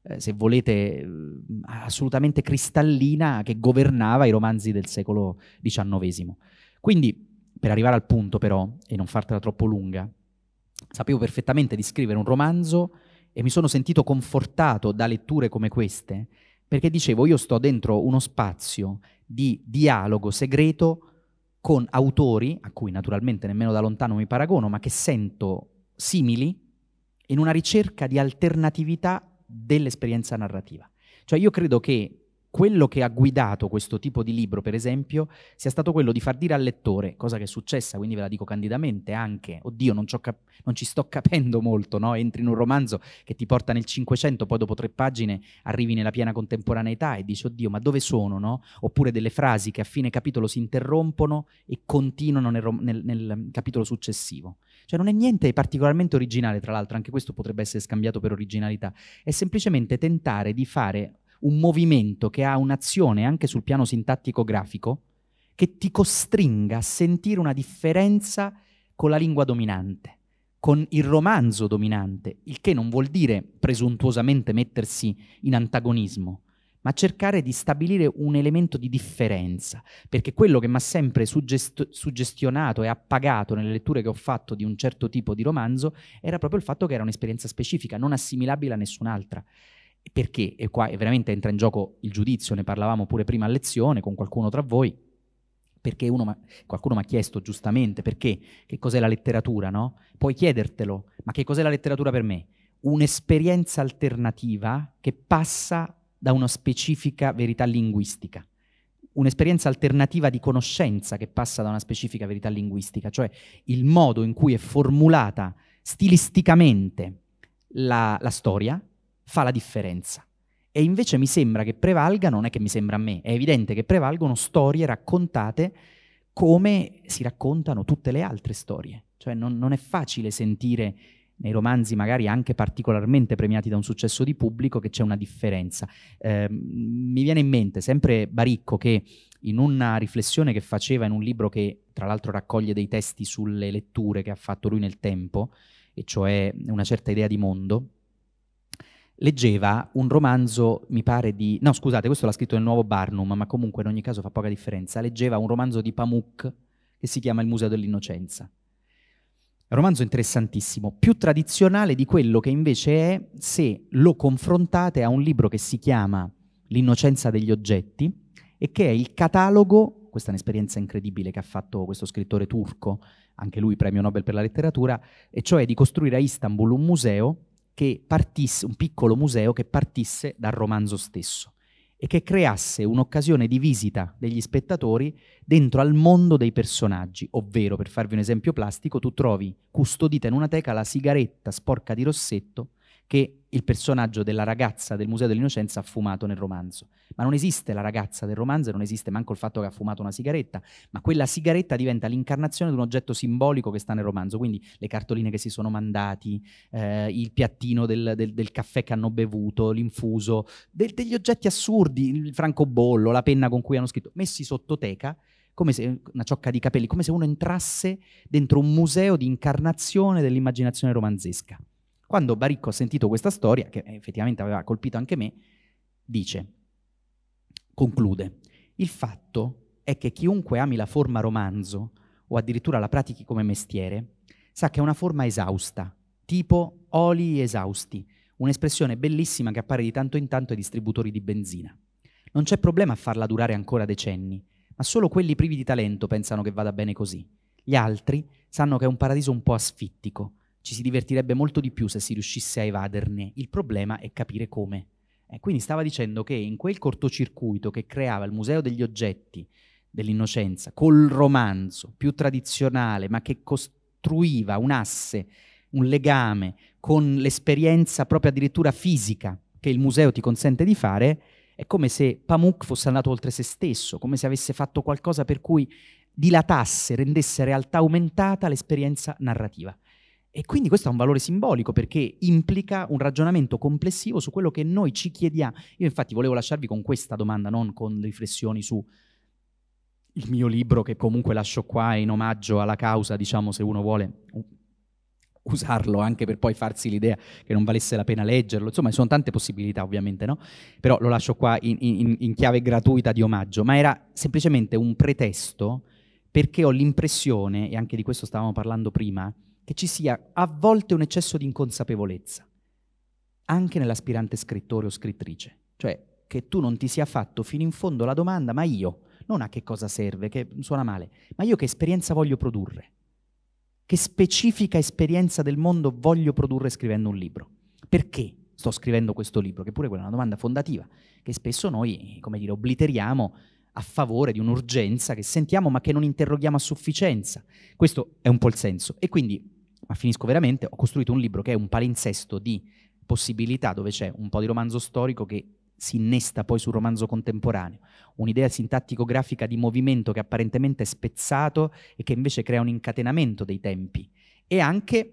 eh, se volete, mm, assolutamente cristallina che governava i romanzi del secolo XIX. Quindi, per arrivare al punto però, e non fartela troppo lunga, sapevo perfettamente di scrivere un romanzo e mi sono sentito confortato da letture come queste, perché dicevo io sto dentro uno spazio di dialogo segreto con autori, a cui naturalmente nemmeno da lontano mi paragono, ma che sento simili, in una ricerca di alternatività dell'esperienza narrativa. Cioè io credo che quello che ha guidato questo tipo di libro, per esempio, sia stato quello di far dire al lettore, cosa che è successa, quindi ve la dico candidamente anche, oddio, non, cap- non ci sto capendo molto, no? entri in un romanzo che ti porta nel 500, poi dopo tre pagine arrivi nella piena contemporaneità e dici, oddio, ma dove sono? No? Oppure delle frasi che a fine capitolo si interrompono e continuano nel, rom- nel, nel mm, capitolo successivo. Cioè non è niente particolarmente originale, tra l'altro, anche questo potrebbe essere scambiato per originalità, è semplicemente tentare di fare un movimento che ha un'azione anche sul piano sintattico-grafico che ti costringa a sentire una differenza con la lingua dominante, con il romanzo dominante, il che non vuol dire presuntuosamente mettersi in antagonismo, ma cercare di stabilire un elemento di differenza, perché quello che mi ha sempre suggest- suggestionato e appagato nelle letture che ho fatto di un certo tipo di romanzo era proprio il fatto che era un'esperienza specifica, non assimilabile a nessun'altra perché, e qua veramente entra in gioco il giudizio, ne parlavamo pure prima a lezione con qualcuno tra voi, perché ma, qualcuno mi ha chiesto giustamente perché, che cos'è la letteratura, no? Puoi chiedertelo, ma che cos'è la letteratura per me? Un'esperienza alternativa che passa da una specifica verità linguistica un'esperienza alternativa di conoscenza che passa da una specifica verità linguistica, cioè il modo in cui è formulata stilisticamente la, la storia, fa la differenza. E invece mi sembra che prevalga, non è che mi sembra a me, è evidente che prevalgono storie raccontate come si raccontano tutte le altre storie. Cioè non, non è facile sentire nei romanzi magari anche particolarmente premiati da un successo di pubblico che c'è una differenza. Eh, mi viene in mente sempre Baricco che in una riflessione che faceva in un libro che tra l'altro raccoglie dei testi sulle letture che ha fatto lui nel tempo, e cioè una certa idea di mondo, leggeva un romanzo, mi pare di... No, scusate, questo l'ha scritto nel nuovo Barnum, ma comunque in ogni caso fa poca differenza. Leggeva un romanzo di Pamuk che si chiama Il Museo dell'Innocenza. Un romanzo interessantissimo, più tradizionale di quello che invece è se lo confrontate a un libro che si chiama L'innocenza degli oggetti e che è il catalogo, questa è un'esperienza incredibile che ha fatto questo scrittore turco, anche lui premio Nobel per la letteratura, e cioè di costruire a Istanbul un museo che partisse, un piccolo museo che partisse dal romanzo stesso e che creasse un'occasione di visita degli spettatori dentro al mondo dei personaggi, ovvero, per farvi un esempio plastico, tu trovi custodita in una teca la sigaretta sporca di Rossetto che il personaggio della ragazza del Museo dell'Innocenza ha fumato nel romanzo. Ma non esiste la ragazza del romanzo, e non esiste manco il fatto che ha fumato una sigaretta, ma quella sigaretta diventa l'incarnazione di un oggetto simbolico che sta nel romanzo, quindi le cartoline che si sono mandati, eh, il piattino del, del, del, caffè che hanno bevuto, l'infuso, del, degli oggetti assurdi, il francobollo, la penna con cui hanno scritto, messi sotto teca come se una ciocca di capelli, come se uno entrasse dentro un museo di incarnazione dell'immaginazione romanzesca. Quando Baricco ha sentito questa storia, che effettivamente aveva colpito anche me, dice, conclude, il fatto è che chiunque ami la forma romanzo o addirittura la pratichi come mestiere, sa che è una forma esausta, tipo oli esausti, un'espressione bellissima che appare di tanto in tanto ai distributori di benzina. Non c'è problema a farla durare ancora decenni, ma solo quelli privi di talento pensano che vada bene così. Gli altri sanno che è un paradiso un po' asfittico, ci si divertirebbe molto di più se si riuscisse a evaderne. Il problema è capire come. E eh, quindi stava dicendo che in quel cortocircuito che creava il Museo degli Oggetti dell'Innocenza col romanzo più tradizionale, ma che costruiva un asse, un legame con l'esperienza proprio addirittura fisica che il museo ti consente di fare, è come se Pamuk fosse andato oltre se stesso, come se avesse fatto qualcosa per cui dilatasse, rendesse realtà aumentata l'esperienza narrativa. E quindi questo ha un valore simbolico perché implica un ragionamento complessivo su quello che noi ci chiediamo. Io infatti volevo lasciarvi con questa domanda, non con riflessioni su il mio libro che comunque lascio qua in omaggio alla causa, diciamo se uno vuole usarlo anche per poi farsi l'idea che non valesse la pena leggerlo, insomma ci sono tante possibilità ovviamente, no? però lo lascio qua in, in, in chiave gratuita di omaggio, ma era semplicemente un pretesto perché ho l'impressione, e anche di questo stavamo parlando prima, che ci sia a volte un eccesso di inconsapevolezza, anche nell'aspirante scrittore o scrittrice, cioè che tu non ti sia fatto fino in fondo la domanda, ma io, non a che cosa serve, che suona male, ma io che esperienza voglio produrre, che specifica esperienza del mondo voglio produrre scrivendo un libro, perché sto scrivendo questo libro, che pure quella è una domanda fondativa, che spesso noi, come dire, obliteriamo a favore di un'urgenza che sentiamo ma che non interroghiamo a sufficienza. Questo è un po' il senso. E quindi ma finisco veramente, ho costruito un libro che è un palinsesto di possibilità dove c'è un po' di romanzo storico che si innesta poi sul romanzo contemporaneo, un'idea sintattico-grafica di movimento che apparentemente è spezzato e che invece crea un incatenamento dei tempi e anche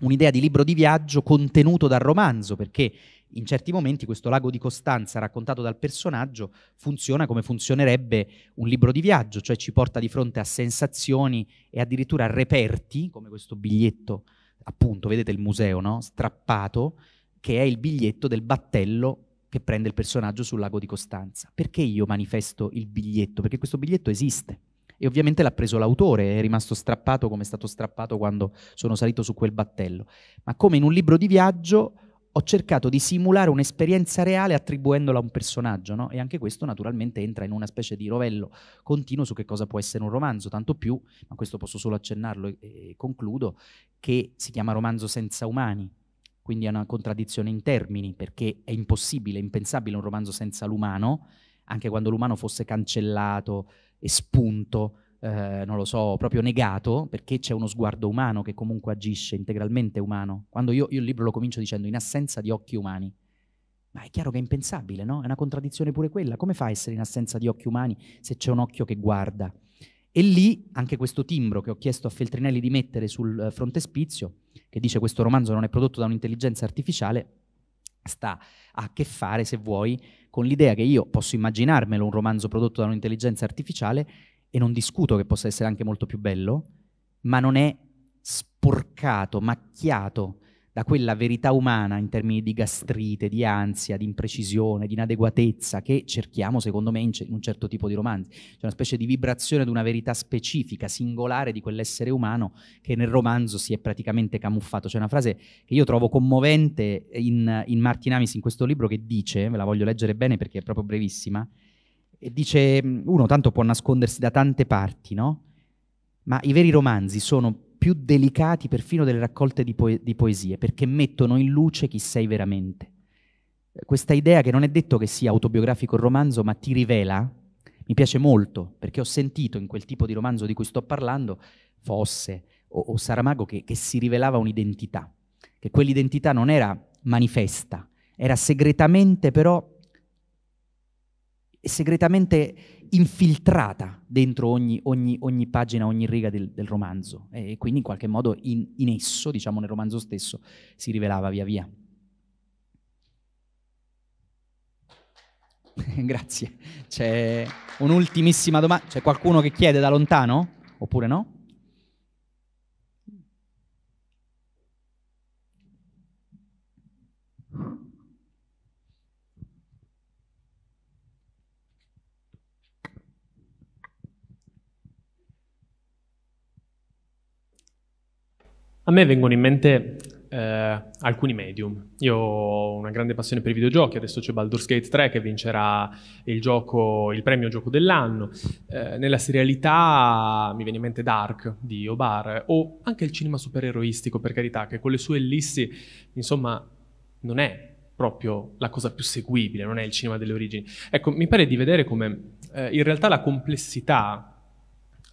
un'idea di libro di viaggio contenuto dal romanzo, perché in certi momenti questo lago di Costanza raccontato dal personaggio funziona come funzionerebbe un libro di viaggio, cioè ci porta di fronte a sensazioni e addirittura a reperti, come questo biglietto, appunto, vedete il museo, no? Strappato, che è il biglietto del battello che prende il personaggio sul lago di Costanza. Perché io manifesto il biglietto? Perché questo biglietto esiste. E ovviamente l'ha preso l'autore, è rimasto strappato come è stato strappato quando sono salito su quel battello. Ma come in un libro di viaggio ho cercato di simulare un'esperienza reale attribuendola a un personaggio, no? E anche questo naturalmente entra in una specie di rovello continuo su che cosa può essere un romanzo, tanto più, ma questo posso solo accennarlo e, e concludo, che si chiama romanzo senza umani, quindi è una contraddizione in termini, perché è impossibile, impensabile un romanzo senza l'umano, anche quando l'umano fosse cancellato, e spunto, eh, non lo so, proprio negato, perché c'è uno sguardo umano che comunque agisce integralmente umano. Quando io, io il libro lo comincio dicendo in assenza di occhi umani, ma è chiaro che è impensabile, no? È una contraddizione pure quella. Come fa a essere in assenza di occhi umani se c'è un occhio che guarda? E lì anche questo timbro che ho chiesto a Feltrinelli di mettere sul eh, frontespizio, che dice questo romanzo non è prodotto da un'intelligenza artificiale, sta a che fare, se vuoi, con l'idea che io posso immaginarmelo un romanzo prodotto da un'intelligenza artificiale, e non discuto che possa essere anche molto più bello, ma non è sporcato, macchiato da quella verità umana in termini di gastrite, di ansia, di imprecisione, di inadeguatezza che cerchiamo, secondo me, in, un certo tipo di romanzi. C'è una specie di vibrazione di una verità specifica, singolare di quell'essere umano che nel romanzo si è praticamente camuffato. C'è una frase che io trovo commovente in, in Martin Amis in questo libro che dice, ve la voglio leggere bene perché è proprio brevissima, e dice, uno tanto può nascondersi da tante parti, no? Ma i veri romanzi sono più delicati perfino delle raccolte di, poe- di poesie, perché mettono in luce chi sei veramente. Questa idea che non è detto che sia autobiografico il romanzo, ma ti rivela, mi piace molto, perché ho sentito in quel tipo di romanzo di cui sto parlando, Fosse o, o Saramago, che, che si rivelava un'identità, che quell'identità non era manifesta, era segretamente però segretamente infiltrata dentro ogni, ogni, ogni pagina, ogni riga del, del, romanzo e quindi in qualche modo in, in esso, diciamo nel romanzo stesso, si rivelava via via. Grazie. C'è un'ultimissima domanda. C'è qualcuno che chiede da lontano? Oppure no? A me vengono in mente eh, alcuni medium. Io ho una grande passione per i videogiochi, adesso c'è Baldur's Gate 3 che vincerà il, gioco, il premio gioco dell'anno. Eh, nella serialità mi viene in mente Dark di Obar o anche il cinema supereroistico, per carità, che con le sue ellissi, insomma, non è proprio la cosa più seguibile, non è il cinema delle origini. Ecco, mi pare di vedere come eh, in realtà la complessità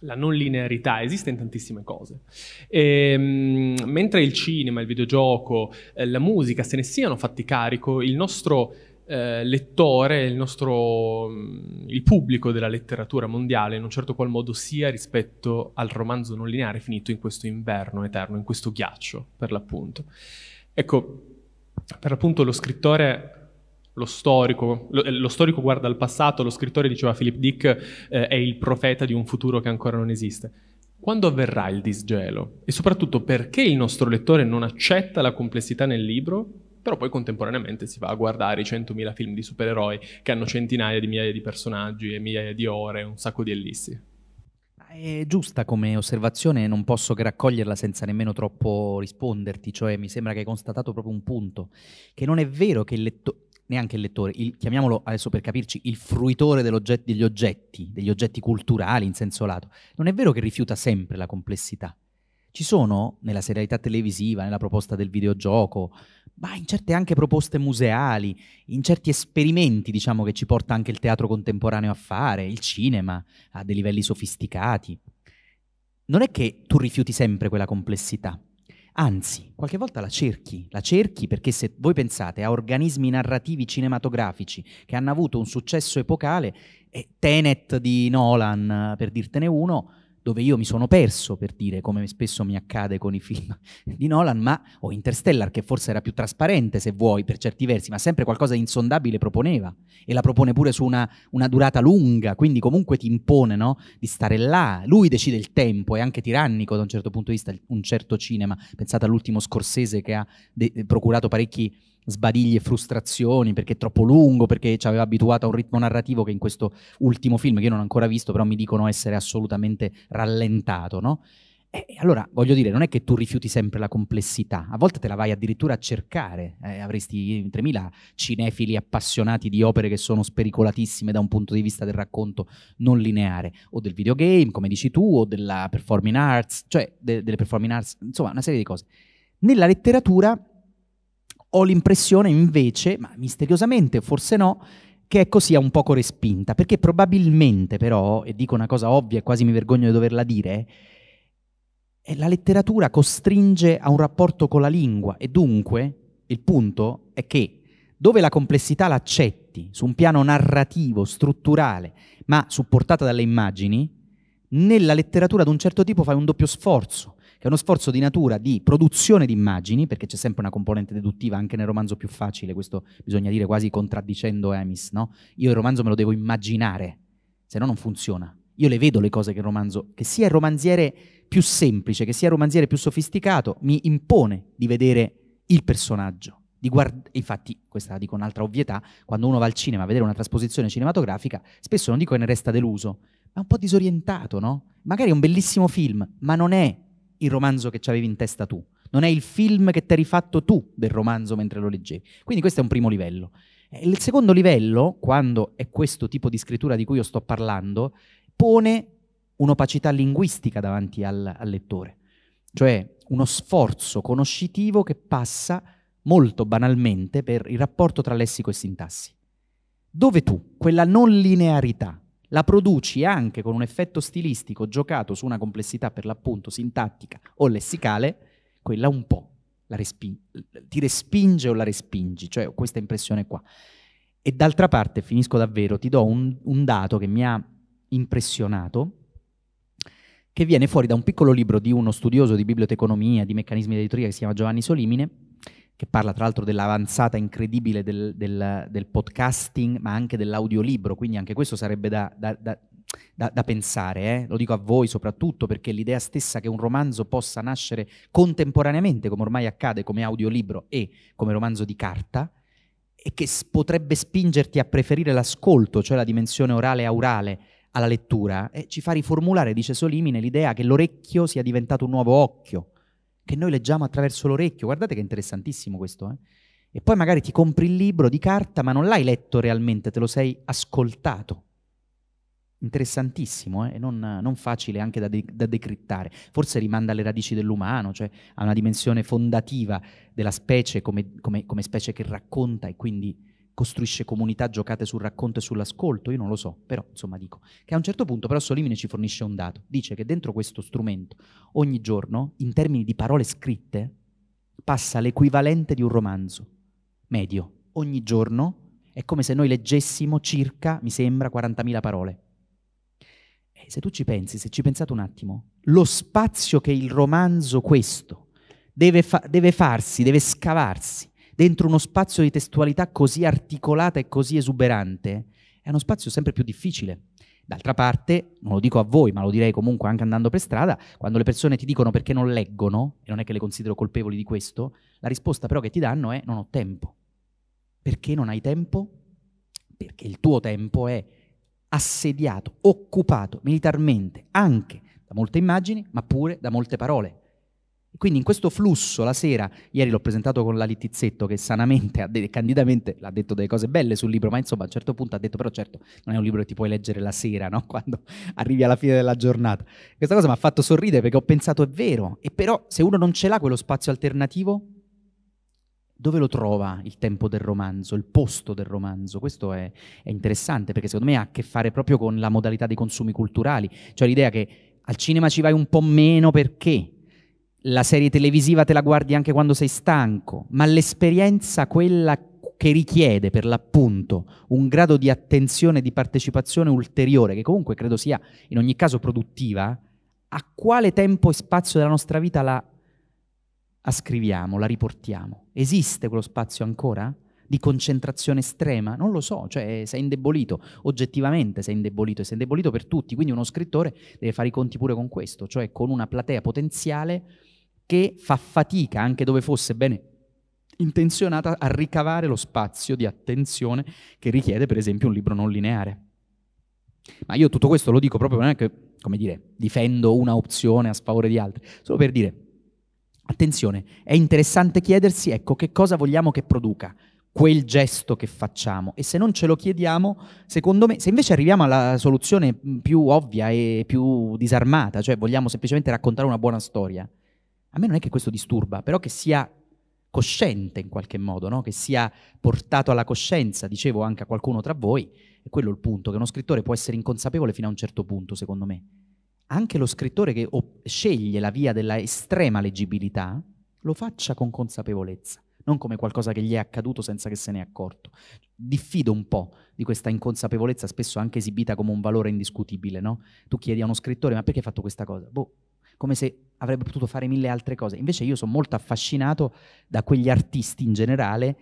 la non linearità esiste in tantissime cose. E, ehm, mentre il cinema, il videogioco, eh, la musica se ne siano fatti carico, il nostro eh, lettore, il nostro mm, il pubblico della letteratura mondiale in un certo qual modo sia rispetto al romanzo non lineare finito in questo inverno eterno, in questo ghiaccio, per l'appunto. Ecco, per l'appunto lo scrittore lo storico, lo, eh, lo storico guarda al passato, lo scrittore, diceva Philip Dick, eh, è il profeta di un futuro che ancora non esiste. Quando avverrà il disgelo? E soprattutto perché il nostro lettore non accetta la complessità nel libro, però poi contemporaneamente si va a guardare i 100.000 film di supereroi che hanno centinaia di migliaia di personaggi e migliaia di ore, un sacco di ellissi. È giusta come osservazione, non posso che raccoglierla senza nemmeno troppo risponderti, cioè mi sembra che hai constatato proprio un punto, che non è vero che il lettore neanche il lettore, il, chiamiamolo adesso per capirci, il fruitore degli oggetti, degli oggetti culturali in senso lato, non è vero che rifiuta sempre la complessità. Ci sono, nella serialità televisiva, nella proposta del videogioco, ma in certe anche proposte museali, in certi esperimenti, diciamo, che ci porta anche il teatro contemporaneo a fare, il cinema, a dei livelli sofisticati. Non è che tu rifiuti sempre quella complessità, Anzi, qualche volta la cerchi, la cerchi perché se voi pensate a organismi narrativi cinematografici che hanno avuto un successo epocale, eh, Tenet di Nolan, per dirtene uno, dove io mi sono perso, per dire, come spesso mi accade con i film di Nolan, ma, o Interstellar, che forse era più trasparente, se vuoi, per certi versi, ma sempre qualcosa di insondabile proponeva, e la propone pure su una, una durata lunga, quindi comunque ti impone no? di stare là, lui decide il tempo, è anche tirannico da un certo punto di vista, un certo cinema, pensate all'ultimo scorsese che ha de- eh, procurato parecchi sbadigli e frustrazioni perché è troppo lungo, perché ci aveva abituato a un ritmo narrativo che in questo ultimo film, che io non ho ancora visto, però mi dicono essere assolutamente rallentato, no? E allora voglio dire, non è che tu rifiuti sempre la complessità, a volte te la vai addirittura a cercare, eh, avresti 3.000 cinefili appassionati di opere che sono spericolatissime da un punto di vista del racconto non lineare, o del videogame, come dici tu, o della performing arts, cioè de- delle performing arts, insomma una serie di cose. Nella letteratura ho l'impressione invece, ma misteriosamente, forse no, che ecco sia un poco respinta, perché probabilmente però, e dico una cosa ovvia e quasi mi vergogno di doverla dire, eh, la letteratura costringe a un rapporto con la lingua e dunque il punto è che dove la complessità l'accetti su un piano narrativo, strutturale, ma supportata dalle immagini, nella letteratura di un certo tipo fai un doppio sforzo, che è uno sforzo di natura di produzione di immagini, perché c'è sempre una componente deduttiva anche nel romanzo più facile, questo bisogna dire quasi contraddicendo Emis, no? Io il romanzo me lo devo immaginare, se no non funziona. Io le vedo le cose che il romanzo, che sia il romanziere più semplice, che sia il romanziere più sofisticato, mi impone di vedere il personaggio. Guard- infatti, questa la dico un'altra ovvietà, quando uno va al cinema a vedere una trasposizione cinematografica, spesso non dico che ne resta deluso, ma un po' disorientato, no? Magari è un bellissimo film, ma non è il romanzo che ci avevi in testa tu, non è il film che ti eri fatto tu del romanzo mentre lo leggevi. Quindi questo è un primo livello. Eh, il secondo livello, quando è questo tipo di scrittura di cui io sto parlando, pone un'opacità linguistica davanti al, al lettore, cioè uno sforzo conoscitivo che passa molto banalmente per il rapporto tra lessico e sintassi. Dove tu quella non linearità la produci anche con un effetto stilistico giocato su una complessità per l'appunto sintattica o lessicale, quella un po' resping- ti respinge o la respingi, cioè ho questa impressione qua. E d'altra parte, finisco davvero, ti do un, un dato che mi ha impressionato, che viene fuori da un piccolo libro di uno studioso di biblioteconomia, di meccanismi di editoria che si chiama Giovanni Solimine, che parla tra l'altro dell'avanzata incredibile del, del, del podcasting, ma anche dell'audiolibro, quindi anche questo sarebbe da, da, da da, da, pensare, eh? lo dico a voi soprattutto perché l'idea stessa che un romanzo possa nascere contemporaneamente, come ormai accade, come audiolibro e come romanzo di carta, e che potrebbe spingerti a preferire l'ascolto, cioè la dimensione orale e orale, alla lettura, eh, ci fa riformulare, dice Solimine, l'idea che l'orecchio sia diventato un nuovo occhio, che noi leggiamo attraverso l'orecchio. Guardate che è interessantissimo questo. Eh? E poi magari ti compri il libro di carta, ma non l'hai letto realmente, te lo sei ascoltato. Interessantissimo eh? non, non, facile anche da, de- da, decrittare. Forse rimanda alle radici dell'umano, cioè a una dimensione fondativa della specie come, come, come specie che racconta e quindi costruisce comunità giocate sul racconto e sull'ascolto, io non lo so, però insomma dico che a un certo punto però Solimine ci fornisce un dato, dice che dentro questo strumento ogni giorno, in termini di parole scritte, passa l'equivalente di un romanzo medio, ogni giorno è come se noi leggessimo circa, mi sembra, 40.000 parole. E se tu ci pensi, se ci pensate un attimo, lo spazio che il romanzo questo deve, fa- deve farsi, deve scavarsi dentro uno spazio di testualità così articolata e così esuberante, è uno spazio sempre più difficile. D'altra parte, non lo dico a voi, ma lo direi comunque anche andando per strada, quando le persone ti dicono perché non leggono, e non è che le considero colpevoli di questo, la risposta però che ti danno è non ho tempo. Perché non hai tempo? Perché il tuo tempo è assediato, occupato militarmente, anche da molte immagini, ma pure da molte parole. Quindi in questo flusso la sera, ieri l'ho presentato con la Littizzetto che sanamente, de- candidamente, l'ha detto delle cose belle sul libro, ma insomma a un certo punto ha detto però certo non è un libro che ti puoi leggere la sera, no? quando arrivi alla fine della giornata. Questa cosa mi ha fatto sorridere perché ho pensato è vero, e però se uno non ce l'ha quello spazio alternativo, dove lo trova il tempo del romanzo, il posto del romanzo? Questo è, è interessante perché secondo me ha a che fare proprio con la modalità dei consumi culturali, cioè l'idea che al cinema ci vai un po' meno perché la serie televisiva te la guardi anche quando sei stanco, ma l'esperienza quella che richiede per l'appunto un grado di attenzione e di partecipazione ulteriore, che comunque credo sia in ogni caso produttiva, a quale tempo e spazio della nostra vita la ascriviamo, la riportiamo? Esiste quello spazio ancora? Di concentrazione estrema? Non lo so, cioè sei indebolito, oggettivamente sei indebolito e sei indebolito per tutti, quindi uno scrittore deve fare i conti pure con questo, cioè con una platea potenziale che fa fatica, anche dove fosse bene intenzionata, a ricavare lo spazio di attenzione che richiede, per esempio, un libro non lineare. Ma io tutto questo lo dico proprio non è che, come dire, difendo una opzione a sfavore di altre, solo per dire, attenzione, è interessante chiedersi, ecco, che cosa vogliamo che produca quel gesto che facciamo e se non ce lo chiediamo, secondo me, se invece arriviamo alla soluzione più ovvia e più disarmata, cioè vogliamo semplicemente raccontare una buona storia, a me non è che questo disturba, però che sia cosciente in qualche modo, no? che sia portato alla coscienza, dicevo anche a qualcuno tra voi, è quello il punto, che uno scrittore può essere inconsapevole fino a un certo punto, secondo me. Anche lo scrittore che sceglie la via della estrema leggibilità, lo faccia con consapevolezza, non come qualcosa che gli è accaduto senza che se ne è accorto. Diffido un po' di questa inconsapevolezza, spesso anche esibita come un valore indiscutibile, no? Tu chiedi a uno scrittore, ma perché hai fatto questa cosa? Boh, come se avrebbe potuto fare mille altre cose. Invece io sono molto affascinato da quegli artisti in generale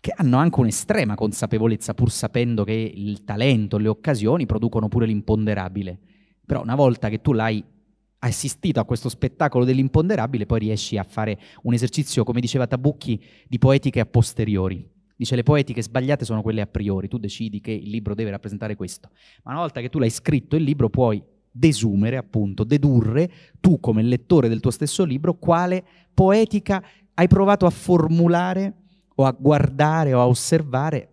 che hanno anche un'estrema consapevolezza, pur sapendo che il talento, le occasioni producono pure l'imponderabile. Però una volta che tu l'hai assistito a questo spettacolo dell'imponderabile, poi riesci a fare un esercizio, come diceva Tabucchi, di poetiche a posteriori. Dice le poetiche sbagliate sono quelle a priori, tu decidi che il libro deve rappresentare questo, ma una volta che tu l'hai scritto il libro puoi desumere, appunto, dedurre, tu come lettore del tuo stesso libro, quale poetica hai provato a formulare o a guardare o a osservare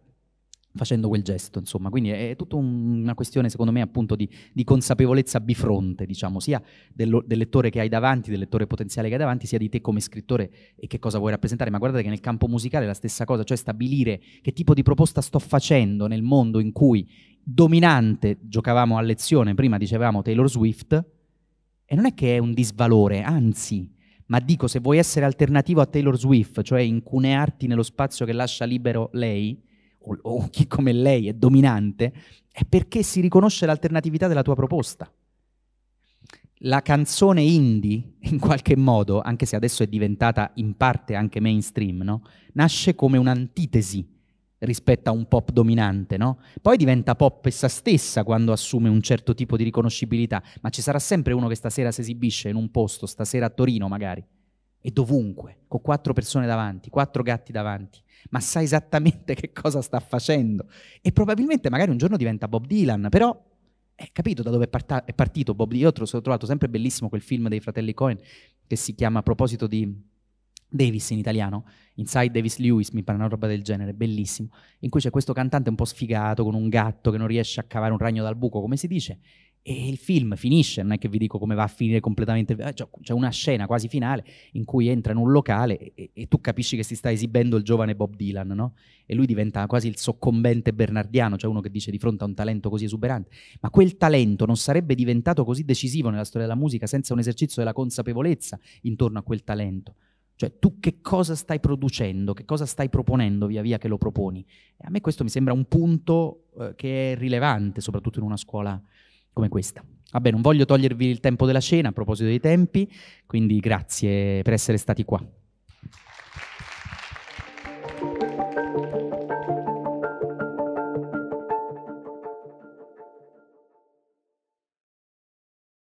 facendo quel gesto, insomma. Quindi è, tutta una questione, secondo me, appunto di, di consapevolezza bifronte, diciamo, sia del, del, lettore che hai davanti, del lettore potenziale che hai davanti, sia di te come scrittore e che cosa vuoi rappresentare. Ma guardate che nel campo musicale è la stessa cosa, cioè stabilire che tipo di proposta sto facendo nel mondo in cui dominante, giocavamo a lezione, prima dicevamo Taylor Swift, e non è che è un disvalore, anzi, ma dico se vuoi essere alternativo a Taylor Swift, cioè incunearti nello spazio che lascia libero lei, o, o chi come lei è dominante, è perché si riconosce l'alternatività della tua proposta. La canzone indie, in qualche modo, anche se adesso è diventata in parte anche mainstream, no? nasce come un'antitesi rispetto a un pop dominante, no? Poi diventa pop essa stessa quando assume un certo tipo di riconoscibilità, ma ci sarà sempre uno che stasera si esibisce in un posto, stasera a Torino magari, e dovunque, con quattro persone davanti, quattro gatti davanti, ma sa esattamente che cosa sta facendo. E probabilmente magari un giorno diventa Bob Dylan, però eh, capito da dove è, parta- è partito Bob Dylan. Io ho trovato sempre bellissimo quel film dei fratelli Cohen che si chiama, a proposito di Davis in italiano, Inside Davis Lewis, mi pare una roba del genere, bellissimo, in cui c'è questo cantante un po' sfigato con un gatto che non riesce a cavare un ragno dal buco, come si dice, e il film finisce, non è che vi dico come va a finire completamente, eh, c'è una scena quasi finale in cui entra in un locale e, e tu capisci che si sta esibendo il giovane Bob Dylan, no? E lui diventa quasi il soccombente bernardiano, cioè uno che dice di fronte a un talento così esuberante, ma quel talento non sarebbe diventato così decisivo nella storia della musica senza un esercizio della consapevolezza intorno a quel talento. Cioè tu che cosa stai producendo, che cosa stai proponendo via via che lo proponi. E a me questo mi sembra un punto eh, che è rilevante, soprattutto in una scuola come questa. Vabbè, non voglio togliervi il tempo della cena a proposito dei tempi, quindi grazie per essere stati qua.